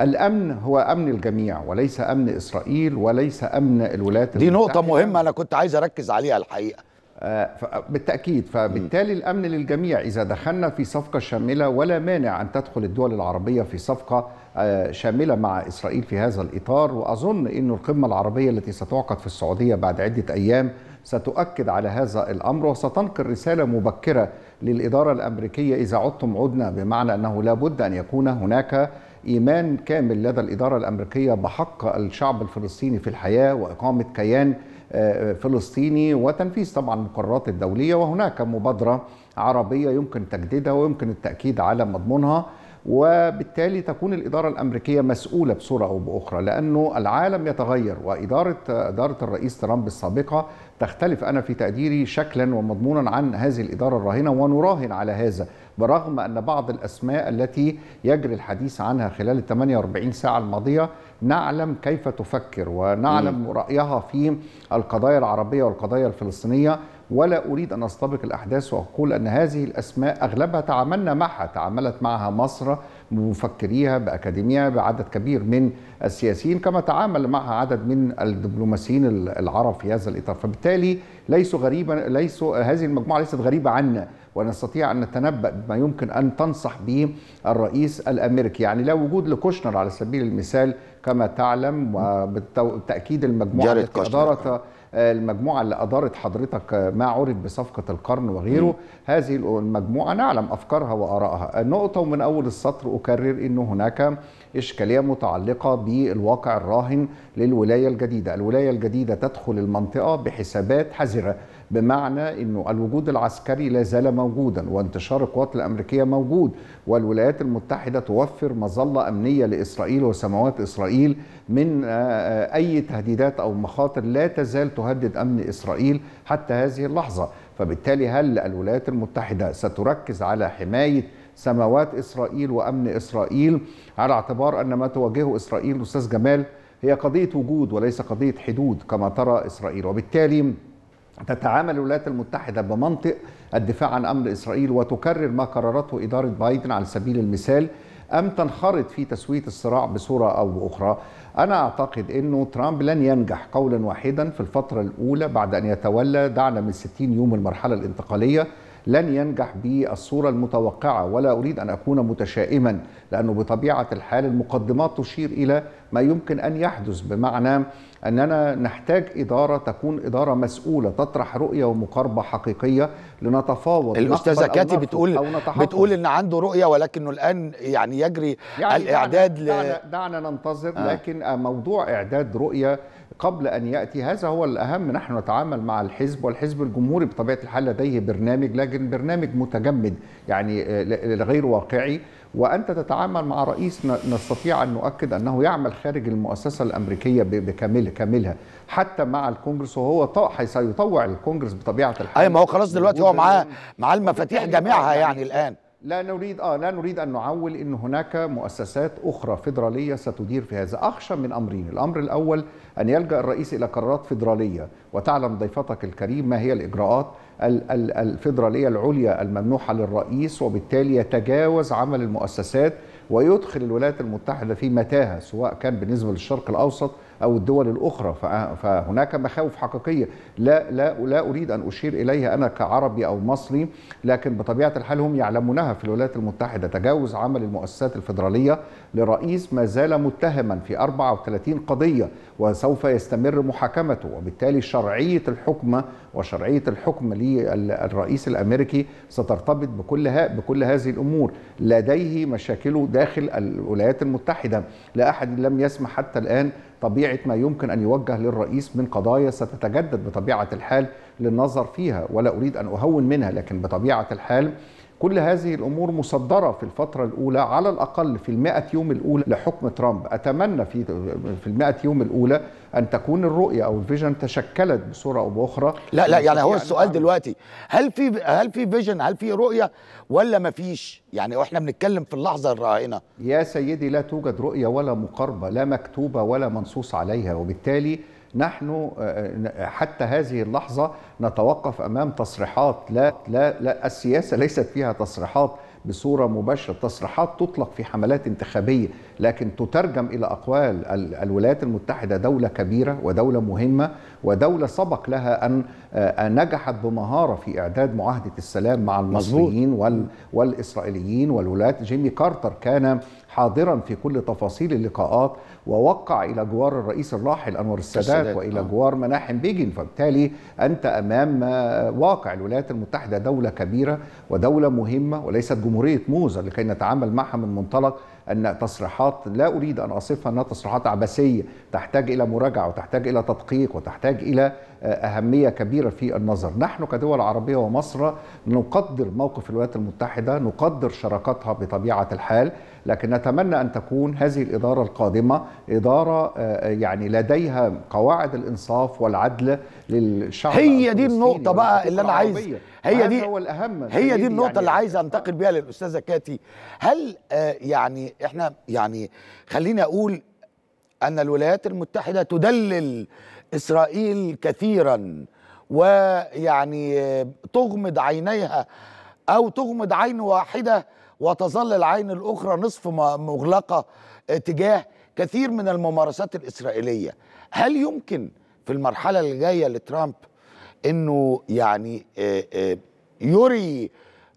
الامن هو امن الجميع وليس امن اسرائيل وليس امن الولايات دي المتحدة. نقطه مهمه انا كنت عايز اركز عليها الحقيقه آه، بالتأكيد فبالتالي الأمن للجميع إذا دخلنا في صفقة شاملة ولا مانع أن تدخل الدول العربية في صفقة آه، شاملة مع إسرائيل في هذا الإطار وأظن أن القمة العربية التي ستعقد في السعودية بعد عدة أيام ستؤكد على هذا الأمر وستنقل رسالة مبكرة للإدارة الأمريكية إذا عدتم عدنا بمعنى أنه لا بد أن يكون هناك إيمان كامل لدى الإدارة الأمريكية بحق الشعب الفلسطيني في الحياة وإقامة كيان آه، فلسطيني وتنفيذ طبعا المقررات الدولية وهناك مبادرة عربية يمكن تجديدها ويمكن التأكيد على مضمونها وبالتالي تكون الإدارة الأمريكية مسؤولة بصورة أو بأخرى لأنه العالم يتغير وإدارة إدارة الرئيس ترامب السابقة تختلف أنا في تقديري شكلا ومضمونا عن هذه الإدارة الراهنة ونراهن على هذا برغم أن بعض الأسماء التي يجري الحديث عنها خلال ال 48 ساعة الماضية نعلم كيف تفكر ونعلم رأيها في القضايا العربية والقضايا الفلسطينية ولا أريد أن أستبق الأحداث وأقول أن هذه الأسماء أغلبها تعاملنا معها تعاملت معها مصر بمفكريها بأكاديميها بعدد كبير من السياسيين كما تعامل معها عدد من الدبلوماسيين العرب في هذا الإطار فبالتالي ليسوا غريبا ليسوا هذه المجموعة ليست غريبة عنا ونستطيع أن نتنبأ بما يمكن أن تنصح به الرئيس الأمريكي يعني لا وجود لكوشنر على سبيل المثال كما تعلم وبالتأكيد المجموعة التي أدارت المجموعة اللي أدارت حضرتك ما عرف بصفقة القرن وغيره م. هذه المجموعة نعلم أفكارها وآرائها النقطة ومن أول السطر أكرر أن هناك إشكالية متعلقة بالواقع الراهن للولاية الجديدة الولاية الجديدة تدخل المنطقة بحسابات حذرة بمعنى انه الوجود العسكري لا زال موجودا وانتشار القوات الامريكيه موجود والولايات المتحده توفر مظله امنيه لاسرائيل وسماوات اسرائيل من آه، آه، اي تهديدات او مخاطر لا تزال تهدد امن اسرائيل حتى هذه اللحظه فبالتالي هل الولايات المتحده ستركز على حمايه سماوات اسرائيل وامن اسرائيل على اعتبار ان ما تواجهه اسرائيل استاذ جمال هي قضيه وجود وليس قضيه حدود كما ترى اسرائيل وبالتالي تتعامل الولايات المتحدة بمنطق الدفاع عن أمر إسرائيل وتكرر ما قررته إدارة بايدن على سبيل المثال أم تنخرط في تسوية الصراع بصورة أو بأخرى أنا أعتقد أنه ترامب لن ينجح قولا واحدا في الفترة الأولى بعد أن يتولى دعنا من 60 يوم المرحلة الانتقالية لن ينجح بالصورة المتوقعة ولا أريد أن أكون متشائما لأنه بطبيعة الحال المقدمات تشير إلى ما يمكن أن يحدث بمعنى أننا نحتاج إدارة تكون إدارة مسؤولة تطرح رؤية ومقاربة حقيقية لنتفاوض الأستاذة كاتي بتقول أو بتقول إن عنده رؤية ولكنه الآن يعني يجري يعني الإعداد دعنا, ل... دعنا ننتظر آه. لكن موضوع إعداد رؤية قبل أن يأتي هذا هو الأهم نحن نتعامل مع الحزب والحزب الجمهوري بطبيعة الحال لديه برنامج لكن برنامج متجمد يعني آه، غير واقعي وأنت تتعامل مع رئيس نستطيع أن نؤكد أنه يعمل خارج المؤسسة الأمريكية بكامل كاملها حتى مع الكونجرس وهو سيطوع الكونجرس بطبيعة الحال أي أيوة، ما هو خلاص دلوقتي هو معاه معاه المفاتيح جميعها يعني, يعني الآن لا نريد اه لا نريد ان نعول ان هناك مؤسسات اخرى فيدراليه ستدير في هذا، اخشى من امرين، الامر الاول ان يلجا الرئيس الى قرارات فيدراليه، وتعلم ضيفتك الكريم ما هي الاجراءات الفيدرالية العليا الممنوحة للرئيس وبالتالي يتجاوز عمل المؤسسات ويدخل الولايات المتحدة في متاهة سواء كان بالنسبة للشرق الأوسط او الدول الاخرى فهناك مخاوف حقيقيه لا لا لا اريد ان اشير اليها انا كعربي او مصري لكن بطبيعه الحال هم يعلمونها في الولايات المتحده تجاوز عمل المؤسسات الفدراليه لرئيس ما زال متهما في 34 قضيه وسوف يستمر محاكمته وبالتالي شرعيه الحكم وشرعيه الحكم للرئيس الامريكي سترتبط بكل بكل هذه الامور لديه مشاكله داخل الولايات المتحده لا احد لم يسمح حتى الان طبيعه ما يمكن ان يوجه للرئيس من قضايا ستتجدد بطبيعه الحال للنظر فيها ولا اريد ان اهون منها لكن بطبيعه الحال كل هذه الامور مصدره في الفتره الاولى على الاقل في ال يوم الاولى لحكم ترامب اتمنى في في ال يوم الاولى ان تكون الرؤيه او الفيجن تشكلت بصوره او باخرى لا لا يعني هو يعني السؤال دلوقتي هل في هل في فيجن هل في رؤيه ولا ما فيش يعني احنا بنتكلم في اللحظه الراهنه يا سيدي لا توجد رؤيه ولا مقاربه لا مكتوبه ولا منصوص عليها وبالتالي نحن آه، آه، حتى هذه اللحظة نتوقف أمام تصريحات لا, لا, لا السياسة <laughs> ليست فيها تصريحات بصورة مباشرة تصريحات تطلق في حملات انتخابية لكن تترجم إلى أقوال الولايات المتحدة دولة كبيرة ودولة مهمة ودولة سبق لها أن آه، نجحت بمهارة في إعداد معاهدة السلام مع المصريين وال والإسرائيليين والولايات جيمي كارتر كان حاضرا في كل تفاصيل اللقاءات ووقع إلى جوار الرئيس الراحل أنور السادات, السادات. وإلى آه. جوار مناحم بيجن فبالتالي أنت أمام واقع الولايات المتحدة دولة كبيرة ودولة مهمة وليست جمهورية موزة لكي نتعامل معها من منطلق أن تصريحات لا أريد أن أصفها أنها تصريحات عبثية تحتاج إلى مراجعة وتحتاج إلى تدقيق وتحتاج إلى آه، أهمية كبيرة في النظر نحن كدول عربية ومصر نقدر موقف الولايات المتحدة نقدر شراكتها بطبيعة الحال لكن نتمنى أن تكون هذه الإدارة القادمة إدارة آه، آه، يعني لديها قواعد الإنصاف والعدل للشعب هي دي النقطة بقى اللي أنا عايز هي دي هو الأهم هي دي النقطة يعني اللي عايز أنتقل بيها للأستاذة كاتي هل آه يعني إحنا يعني خليني أقول أن الولايات المتحدة تدلل إسرائيل كثيرا ويعني آه، تغمض عينيها أو تغمض عين واحدة وتظل العين الأخرى نصف مغلقة آه، تجاه كثير من الممارسات الإسرائيلية هل يمكن في المرحلة الجاية لترامب انه يعني آه، آه، يري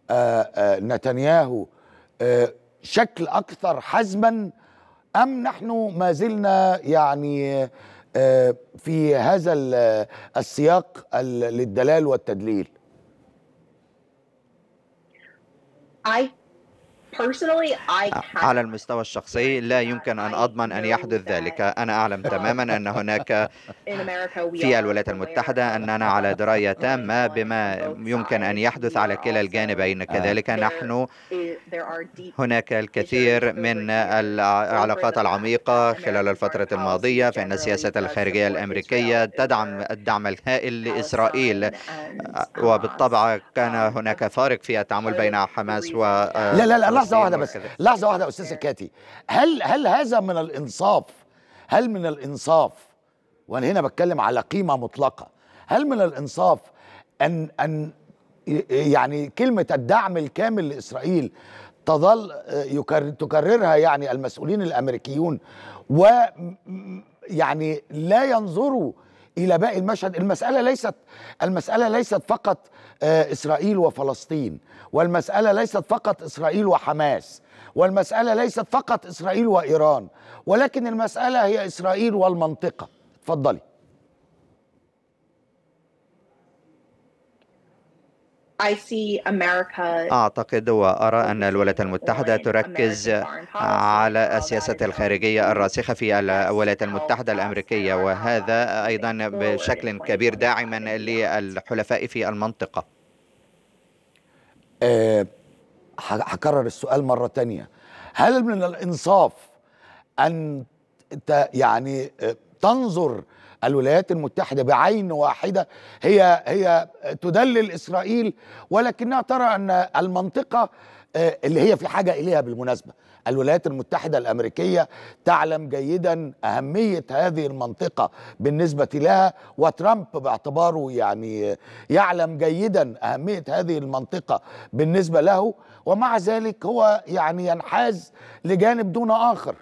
آه، نتنياهو شكل اكثر حزما ام نحن ما زلنا يعني في هذا السياق للدلال والتدليل I آه، على المستوى الشخصي لا يمكن أن أضمن أن يحدث ذلك أنا أعلم <laughs> تماما أن هناك في الولايات المتحدة أننا على دراية تامة بما يمكن أن يحدث على كلا الجانبين كذلك نحن هناك الكثير من العلاقات العميقة خلال الفترة الماضية فإن السياسة الخارجية الأمريكية تدعم الدعم الهائل لإسرائيل وبالطبع uh, كان um, هناك فارق في التعامل بين حماس و آه، لا لا لا لحظه واحده بس لحظه واحده يا استاذ سكاتي إيه. هل هل هذا من الانصاف هل من الانصاف وانا هنا بتكلم على قيمه مطلقه هل من الانصاف ان ان يعني كلمه الدعم الكامل لاسرائيل تظل آه، تكررها يعني المسؤولين الامريكيون و يعني لا ينظروا الى باقي المشهد المساله ليست المساله ليست فقط آه، اسرائيل وفلسطين والمساله ليست فقط اسرائيل وحماس والمساله ليست فقط اسرائيل وايران ولكن المساله هي اسرائيل والمنطقه اتفضلي I see America أعتقد وأرى أن الولايات المتحدة تركز على السياسة الخارجية الراسخة في الولايات المتحدة الأمريكية وهذا أيضا بشكل كبير داعما للحلفاء في المنطقة أه هكرر السؤال مرة تانية هل من الإنصاف أن يعني آه، تنظر الولايات المتحدة بعين واحدة هي هي تدلل إسرائيل ولكنها ترى أن المنطقة آه، اللي هي في حاجة إليها بالمناسبة الولايات المتحدة الأمريكية تعلم جيدا أهمية هذه المنطقة بالنسبة لها وترامب باعتباره يعني يعلم جيدا أهمية هذه المنطقة بالنسبة له ومع ذلك هو يعني ينحاز لجانب دون آخر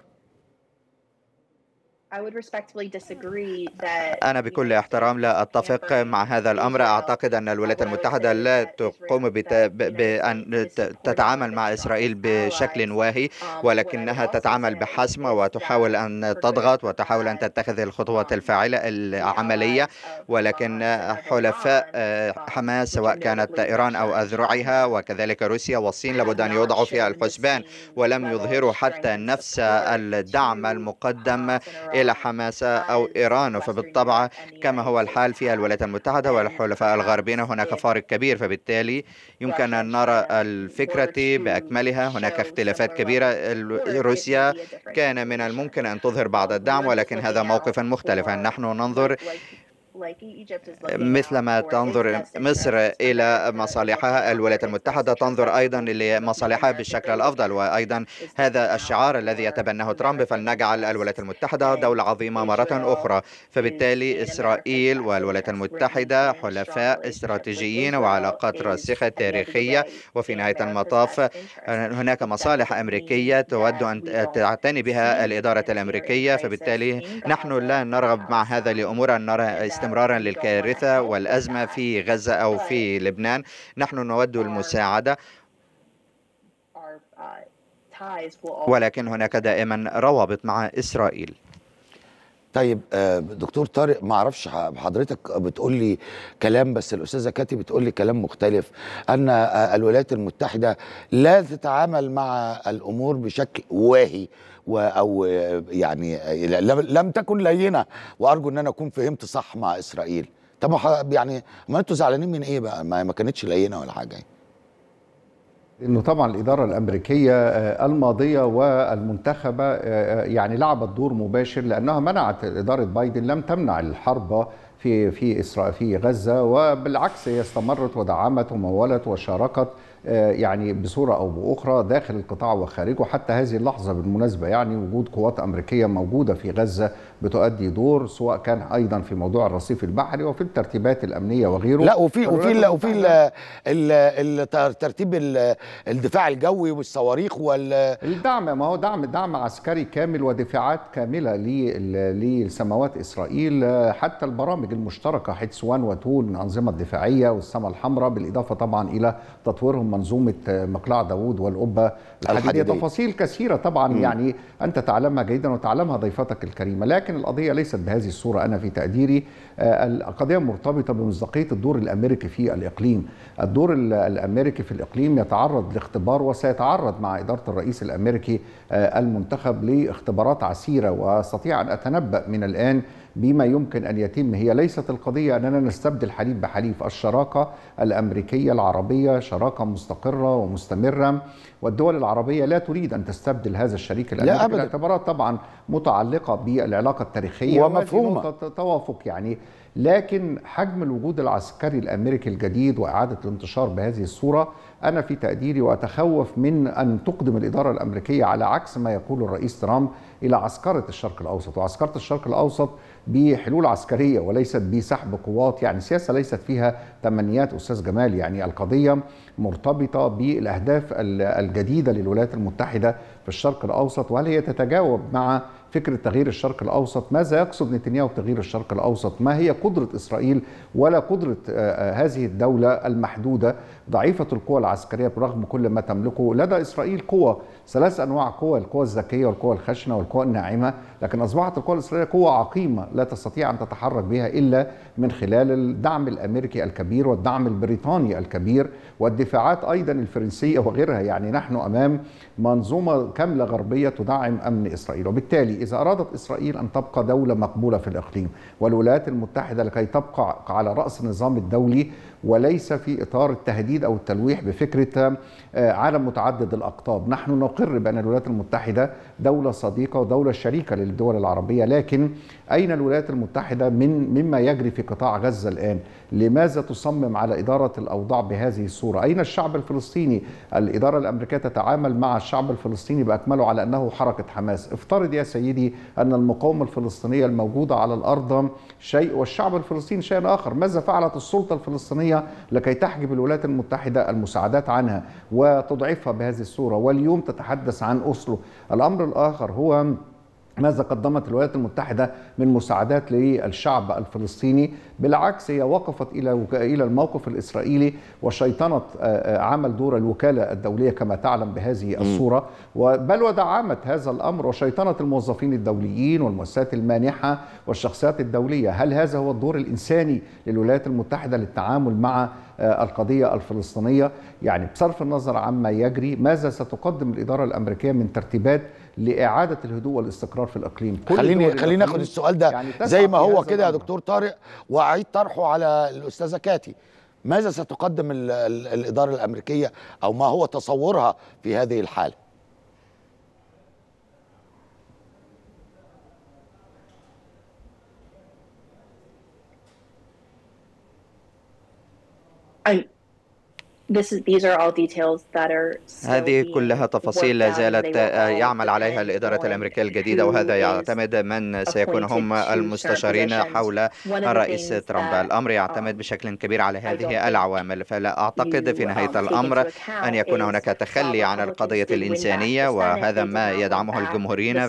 أنا بكل احترام لا أتفق مع هذا الأمر أعتقد أن الولايات المتحدة لا تقوم بأن تتعامل مع إسرائيل بشكل um, واهي ولكنها تتعامل بحسم وتحاول أن تضغط وتحاول أن تتخذ الخطوات الفاعلة العملية ولكن حلفاء آه، um, حماس سواء كانت إيران أو أذرعها وكذلك روسيا والصين لابد أن يوضعوا في الحسبان ولم يظهروا حتى نفس الدعم المقدم إلى حماس أو إيران فبالطبع كما هو الحال في الولايات المتحدة والحلفاء الغربيين هناك فارق كبير فبالتالي يمكن أن نرى الفكرة بأكملها هناك اختلافات كبيرة روسيا كان من الممكن أن تظهر بعض الدعم ولكن هذا موقف مختلفا نحن ننظر E- مثلما تنظر مصر إلى مصالحها الولايات المتحدة تنظر أيضا لمصالحها بالشكل الأفضل وأيضا هذا الشعار الذي يتبناه ترامب فلنجعل الولايات المتحدة دولة عظيمة مرة أخرى فبالتالي إسرائيل والولايات المتحدة حلفاء استراتيجيين وعلاقات راسخة تاريخية وفي نهاية المطاف هناك مصالح أمريكية تود أن تعتني بها الإدارة الأمريكية فبالتالي نحن لا نرغب مع هذا لأمور نرى استمرار استمرارا للكارثة والأزمة في غزة أو في لبنان نحن نود المساعدة ولكن هناك دائما روابط مع إسرائيل طيب آه، دكتور طارق ما اعرفش حضرتك بتقول لي كلام بس الاستاذه كاتي بتقول لي كلام مختلف ان آه، الولايات المتحده لا تتعامل مع الامور بشكل واهي او يعني لم تكن لينه وارجو ان انا اكون فهمت صح مع اسرائيل طب يعني ما انتوا زعلانين من ايه بقى ما كانتش لينه ولا حاجه يعني. انه طبعا الاداره الامريكيه آه، الماضيه والمنتخبه آه، آه، يعني لعبت دور مباشر لانها منعت اداره بايدن لم تمنع الحرب في في اسرائيل في غزه وبالعكس هي استمرت ودعمت ومولت وشاركت آه، يعني بصورة أو بأخرى داخل القطاع وخارجه حتى هذه اللحظة بالمناسبة يعني وجود قوات أمريكية موجودة في غزة بتؤدي دور سواء كان ايضا في موضوع الرصيف البحري وفي الترتيبات الامنيه وغيره لا وفي وفي وفي ترتيب الدفاع الجوي والصواريخ وال الدعم ما هو دعم دعم عسكري كامل ودفاعات كامله لسماوات اسرائيل حتى البرامج المشتركه حتسوان وان من الانظمه الدفاعيه والسماء الحمراء بالاضافه طبعا الى تطويرهم منظومه مقلاع داوود والقبه الحديديه تفاصيل كثيره طبعا م. يعني انت تعلمها جيدا وتعلمها ضيفتك الكريمه لكن ولكن القضيه ليست بهذه الصوره انا في تقديري آه، القضيه مرتبطه بمصداقيه الدور الامريكي في الاقليم الدور الامريكي في الاقليم يتعرض لاختبار وسيتعرض مع اداره الرئيس الامريكي آه، المنتخب لاختبارات عسيره واستطيع ان اتنبا من الان بما يمكن أن يتم هي ليست القضية أننا نستبدل حليف بحليف الشراكة الأمريكية العربية شراكة مستقرة ومستمرة والدول العربية لا تريد أن تستبدل هذا الشريك الأمريكي لا أبدا. الاعتبارات طبعا متعلقة بالعلاقة التاريخية ومفهومة توافق يعني لكن حجم الوجود العسكري الامريكي الجديد واعاده الانتشار بهذه الصوره انا في تقديري واتخوف من ان تقدم الاداره الامريكيه على عكس ما يقول الرئيس ترامب الى عسكره الشرق الاوسط وعسكره الشرق الاوسط بحلول عسكرية وليست بسحب قوات يعني السياسة ليست فيها تمنيات أستاذ جمال يعني القضية مرتبطة بالأهداف الجديدة للولايات المتحدة في الشرق الأوسط وهل هي تتجاوب مع فكرة تغيير الشرق الأوسط ماذا يقصد نتنياهو بتغيير الشرق الأوسط ما هي قدرة إسرائيل ولا قدرة آه، آه، هذه الدولة المحدودة ضعيفة القوى العسكرية برغم كل ما تملكه لدى إسرائيل قوى ثلاث أنواع قوى القوى الذكية والقوى الخشنة والقوى الناعمة لكن أصبحت القوى الإسرائيلية قوة عقيمة لا تستطيع أن تتحرك بها إلا من خلال الدعم الأمريكي الكبير والدعم البريطاني الكبير والدفاعات أيضا الفرنسية وغيرها يعني نحن أمام منظومة كاملة غربية تدعم أمن إسرائيل وبالتالي إذا أرادت إسرائيل أن تبقى دولة مقبولة في الإقليم والولايات المتحدة لكي تبقى على رأس النظام الدولي وليس في اطار التهديد او التلويح بفكره آه، عالم متعدد الاقطاب، نحن نقر بان الولايات المتحده دوله صديقه ودوله شريكه للدول العربيه، لكن اين الولايات المتحده من مما يجري في قطاع غزه الان؟ لماذا تصمم على اداره الاوضاع بهذه الصوره؟ اين الشعب الفلسطيني؟ الاداره الامريكيه تتعامل مع الشعب الفلسطيني باكمله على انه حركه حماس، افترض يا سيدي ان المقاومه الفلسطينيه الموجوده على الارض شيء والشعب الفلسطيني شيء اخر، ماذا فعلت السلطه الفلسطينيه لكي تحجب الولايات المتحدة المساعدات عنها وتضعفها بهذه الصورة واليوم تتحدث عن أوسلو الأمر الآخر هو ماذا قدمت الولايات المتحده من مساعدات للشعب الفلسطيني بالعكس هي وقفت الى الى الموقف الاسرائيلي وشيطنت آه، آه، عمل دور الوكاله الدوليه كما تعلم بهذه الصوره بل ودعمت هذا الامر وشيطنت الموظفين الدوليين والمؤسسات المانحه والشخصيات الدوليه هل هذا هو الدور الانساني للولايات المتحده للتعامل مع آه، القضية الفلسطينية يعني بصرف النظر عما يجري ماذا ستقدم الإدارة الأمريكية من ترتيبات لاعاده الهدوء والاستقرار في الاقليم كل خليني خليني اخد السؤال ده يعني زي ما هو كده يا دكتور طارق واعيد طرحه على الاستاذه كاتي ماذا ستقدم الـ الـ الاداره الامريكيه او ما هو تصورها في هذه الحاله أي This is, these are all details that are هذه كلها تفاصيل لا زالت يعمل عليها الإدارة الأمريكية الجديدة وهذا يعتمد من سيكون هم المستشارين حول الرئيس ترامب الأمر يعتمد بشكل كبير على هذه العوامل فلا أعتقد في نهاية um, الأمر أن يكون هناك تخلي عن القضية الإنسانية وهذا ما يدعمه الجمهوريين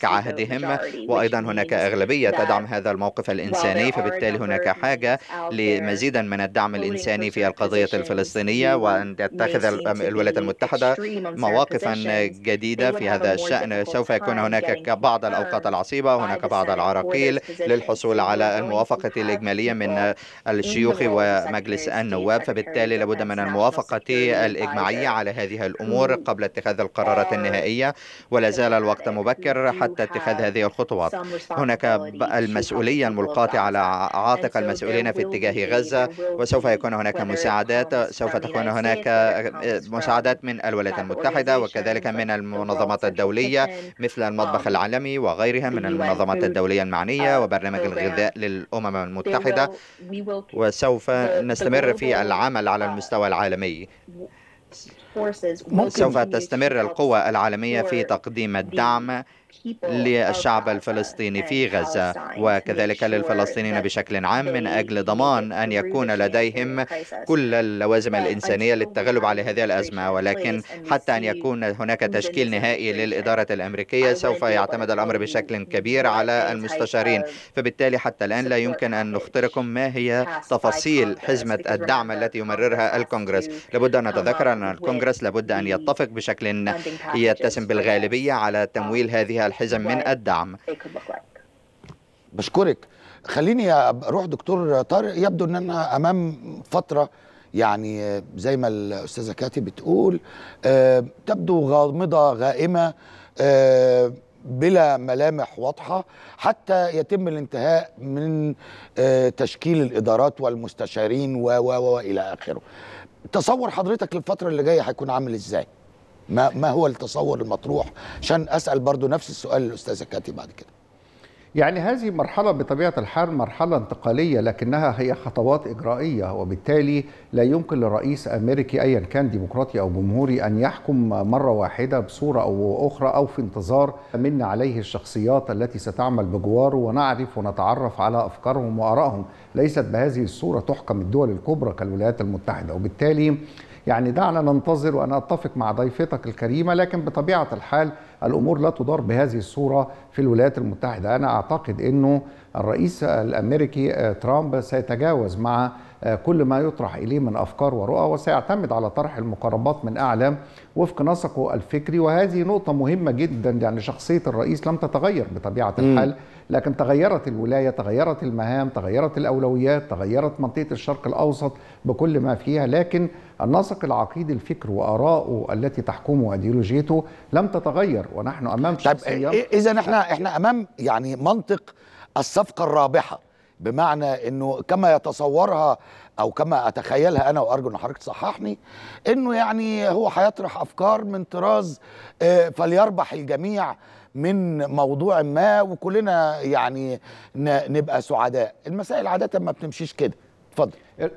كعهدهم وأيضا هناك أغلبية تدعم هذا الموقف الإنساني فبالتالي هناك حاجة لمزيدا من الدعم الإنساني في القضية الفلسطينية وأن تتخذ الولايات المتحدة مواقفا جديدة في هذا الشأن سوف يكون هناك بعض الأوقات العصيبة هناك بعض العراقيل للحصول على الموافقة الإجمالية من الشيوخ ومجلس النواب فبالتالي لابد من الموافقة الإجماعية على هذه الأمور قبل اتخاذ القرارات النهائية ولا زال الوقت مبكر حتى اتخاذ هذه الخطوات هناك المسؤولية الملقاة على عاتق المسؤولين في اتجاه غزة وسوف يكون هناك مساعدات سوف تكون هناك آه، آه، مساعدات من الولايات المتحدة وكذلك من المنظمات الدولية مثل المطبخ آه، العالمي وغيرها من المنظمات الدولية المعنية وبرنامج الغذاء للأمم المتحدة وسوف نستمر في العمل على المستوى العالمي سوف تستمر القوى العالمية في تقديم الدعم للشعب الفلسطيني في غزة وكذلك للفلسطينيين بشكل عام من أجل ضمان أن يكون لديهم كل اللوازم الإنسانية للتغلب على هذه الأزمة ولكن حتى أن يكون هناك تشكيل نهائي للإدارة الأمريكية سوف يعتمد الأمر بشكل كبير على المستشارين فبالتالي حتى الآن لا يمكن أن نخطركم ما هي تفاصيل حزمة الدعم التي يمررها الكونغرس لابد أن نتذكر أن الكونغرس لابد أن يتفق بشكل يتسم بالغالبية على تمويل um, هذه الحزم من الدعم إيه، بشكرك خليني اروح دكتور طارق يبدو اننا امام فتره يعني آه، زي ما الاستاذه كاتي بتقول آه، تبدو غامضه غائمه آه، بلا ملامح واضحه حتى يتم الانتهاء من تشكيل الادارات والمستشارين و و والى اخره تصور حضرتك للفتره اللي جايه هيكون عامل ازاي ما ما هو التصور المطروح عشان اسال برضو نفس السؤال للاستاذه كاتي بعد كده يعني هذه مرحلة بطبيعة الحال مرحلة انتقالية لكنها هي خطوات إجرائية وبالتالي لا يمكن لرئيس أمريكي أيا كان ديمقراطي أو جمهوري أن يحكم مرة واحدة بصورة أو أخرى أو في انتظار من عليه الشخصيات التي ستعمل بجواره ونعرف ونتعرف على أفكارهم وآرائهم ليست بهذه الصورة تحكم الدول الكبرى كالولايات المتحدة وبالتالي يعني دعنا ننتظر وأنا أتفق مع ضيفتك الكريمة لكن بطبيعة الحال الأمور لا تدار بهذه الصورة في الولايات المتحدة أنا أعتقد أنه الرئيس الأمريكي آه، ترامب سيتجاوز مع آه، كل ما يطرح إليه من أفكار ورؤى وسيعتمد على طرح المقاربات من أعلى وفق نسقه الفكري وهذه نقطة مهمة جدا يعني شخصية الرئيس لم تتغير بطبيعة الحال م. لكن تغيرت الولاية تغيرت المهام تغيرت الأولويات تغيرت منطقة الشرق الأوسط بكل ما فيها لكن النسق العقيدي الفكر وآراءه التي تحكمه ايديولوجيته لم تتغير ونحن أمام طيب إذا إحنا, إحنا أمام يعني منطق الصفقة الرابحة بمعنى انه كما يتصورها او كما اتخيلها انا وارجو ان حضرتك تصححني انه يعني هو هيطرح افكار من طراز آه، فليربح الجميع من موضوع ما وكلنا يعني نبقى سعداء المسائل عاده ما بتمشيش كده اتفضل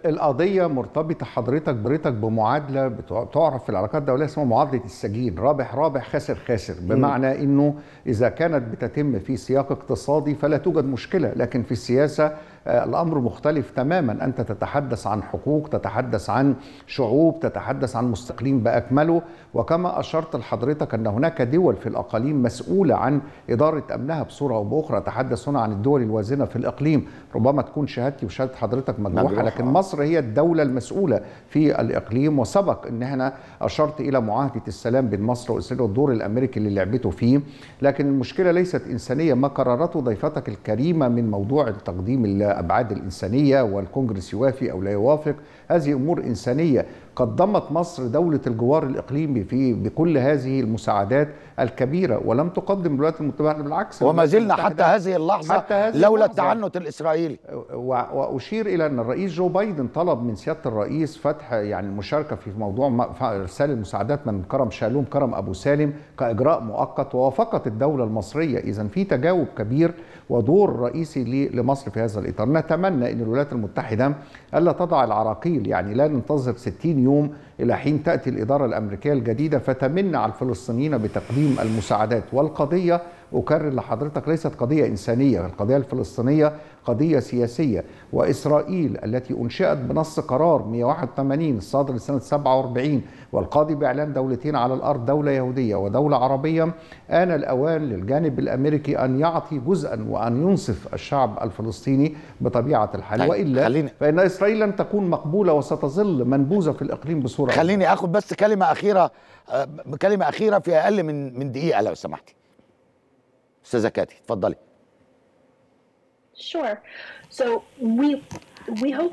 القضية مرتبطة حضرتك بريتك بمعادلة بتعرف في العلاقات الدولية اسمها معادلة السجين رابح رابح خاسر خاسر بمعنى انه اذا كانت بتتم في سياق اقتصادي فلا توجد مشكلة لكن في السياسة آه، الأمر مختلف تماما أنت تتحدث عن حقوق تتحدث عن شعوب تتحدث عن مستقلين بأكمله وكما أشرت لحضرتك أن هناك دول في الأقاليم مسؤولة عن إدارة أمنها بصورة أو بأخرى أتحدث هنا عن الدول الوازنة في الإقليم ربما تكون شهادتي وشهادة حضرتك مجروحة لكن مصر هي الدولة المسؤولة في الإقليم وسبق أن احنا أشرت إلى معاهدة السلام بين مصر وإسرائيل والدور الأمريكي اللي لعبته فيه لكن المشكلة ليست إنسانية ما قررته ضيفتك الكريمة من موضوع تقديم ابعاد الانسانيه والكونجرس يوافي او لا يوافق هذه امور انسانيه قد ضمت مصر دولة الجوار الإقليمي في بكل هذه المساعدات الكبيرة ولم تقدم الولايات المتحدة بالعكس وما زلنا حتى هذه اللحظة حتى هذه لولا التعنت الإسرائيلي وأشير إلى أن الرئيس جو بايدن طلب من سيادة الرئيس فتح يعني المشاركة في موضوع إرسال المساعدات من كرم شالوم كرم أبو سالم كإجراء مؤقت ووافقت الدولة المصرية إذا في تجاوب كبير ودور رئيسي لمصر في هذا الإطار نتمنى أن الولايات المتحدة ألا تضع العراقيل يعني لا ننتظر 60 يوم يوم إلى حين تأتي الإدارة الأمريكية الجديدة فتمن على الفلسطينيين بتقديم المساعدات والقضية أكرر لحضرتك ليست قضية إنسانية القضية الفلسطينية قضية سياسية وإسرائيل التي أنشئت بنص قرار 181 الصادر لسنة 47 والقاضي بإعلان دولتين على الأرض دولة يهودية ودولة عربية آن الأوان للجانب الأمريكي أن يعطي جزءا وأن ينصف الشعب الفلسطيني بطبيعة الحال طيب، وإلا خليني. فإن إسرائيل لن تكون مقبولة وستظل منبوذة في الإقليم بصورة خليني أخذ بس كلمة أخيرة آه، كلمة أخيرة في أقل من من دقيقة لو سمحتي استاذه كاتي اتفضلي Sure. So we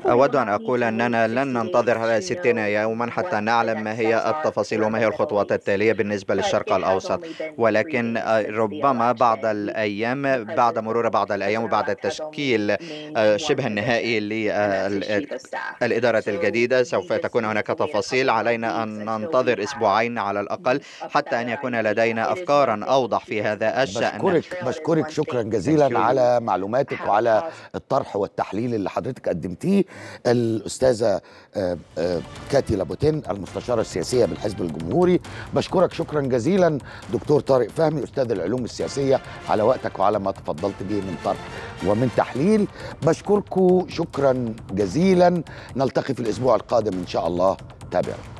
أود أن أقول أننا لن ننتظر هذا ستين يوما حتى نعلم ما هي التفاصيل وما هي الخطوات التالية بالنسبة للشرق الأوسط ولكن آه، ربما بعد الأيام بعد مرور بعض الأيام وبعد التشكيل آه، شبه النهائي للإدارة آه، الجديدة سوف تكون هناك تفاصيل علينا أن ننتظر أسبوعين على الأقل حتى أن يكون لدينا أفكارا أوضح في هذا الشأن بشكرك بشكرك شكرا جزيلا على معلوماتك وعلى الطرح والتحليل اللي حضرتك قدمته قدمتيه الاستاذه آه، آه، كاتي لابوتين المستشاره السياسيه بالحزب الجمهوري بشكرك شكرا جزيلا دكتور طارق فهمي استاذ العلوم السياسيه على وقتك وعلى ما تفضلت به من طرح ومن تحليل بشكركم شكرا جزيلا نلتقي في الاسبوع القادم ان شاء الله تابعوا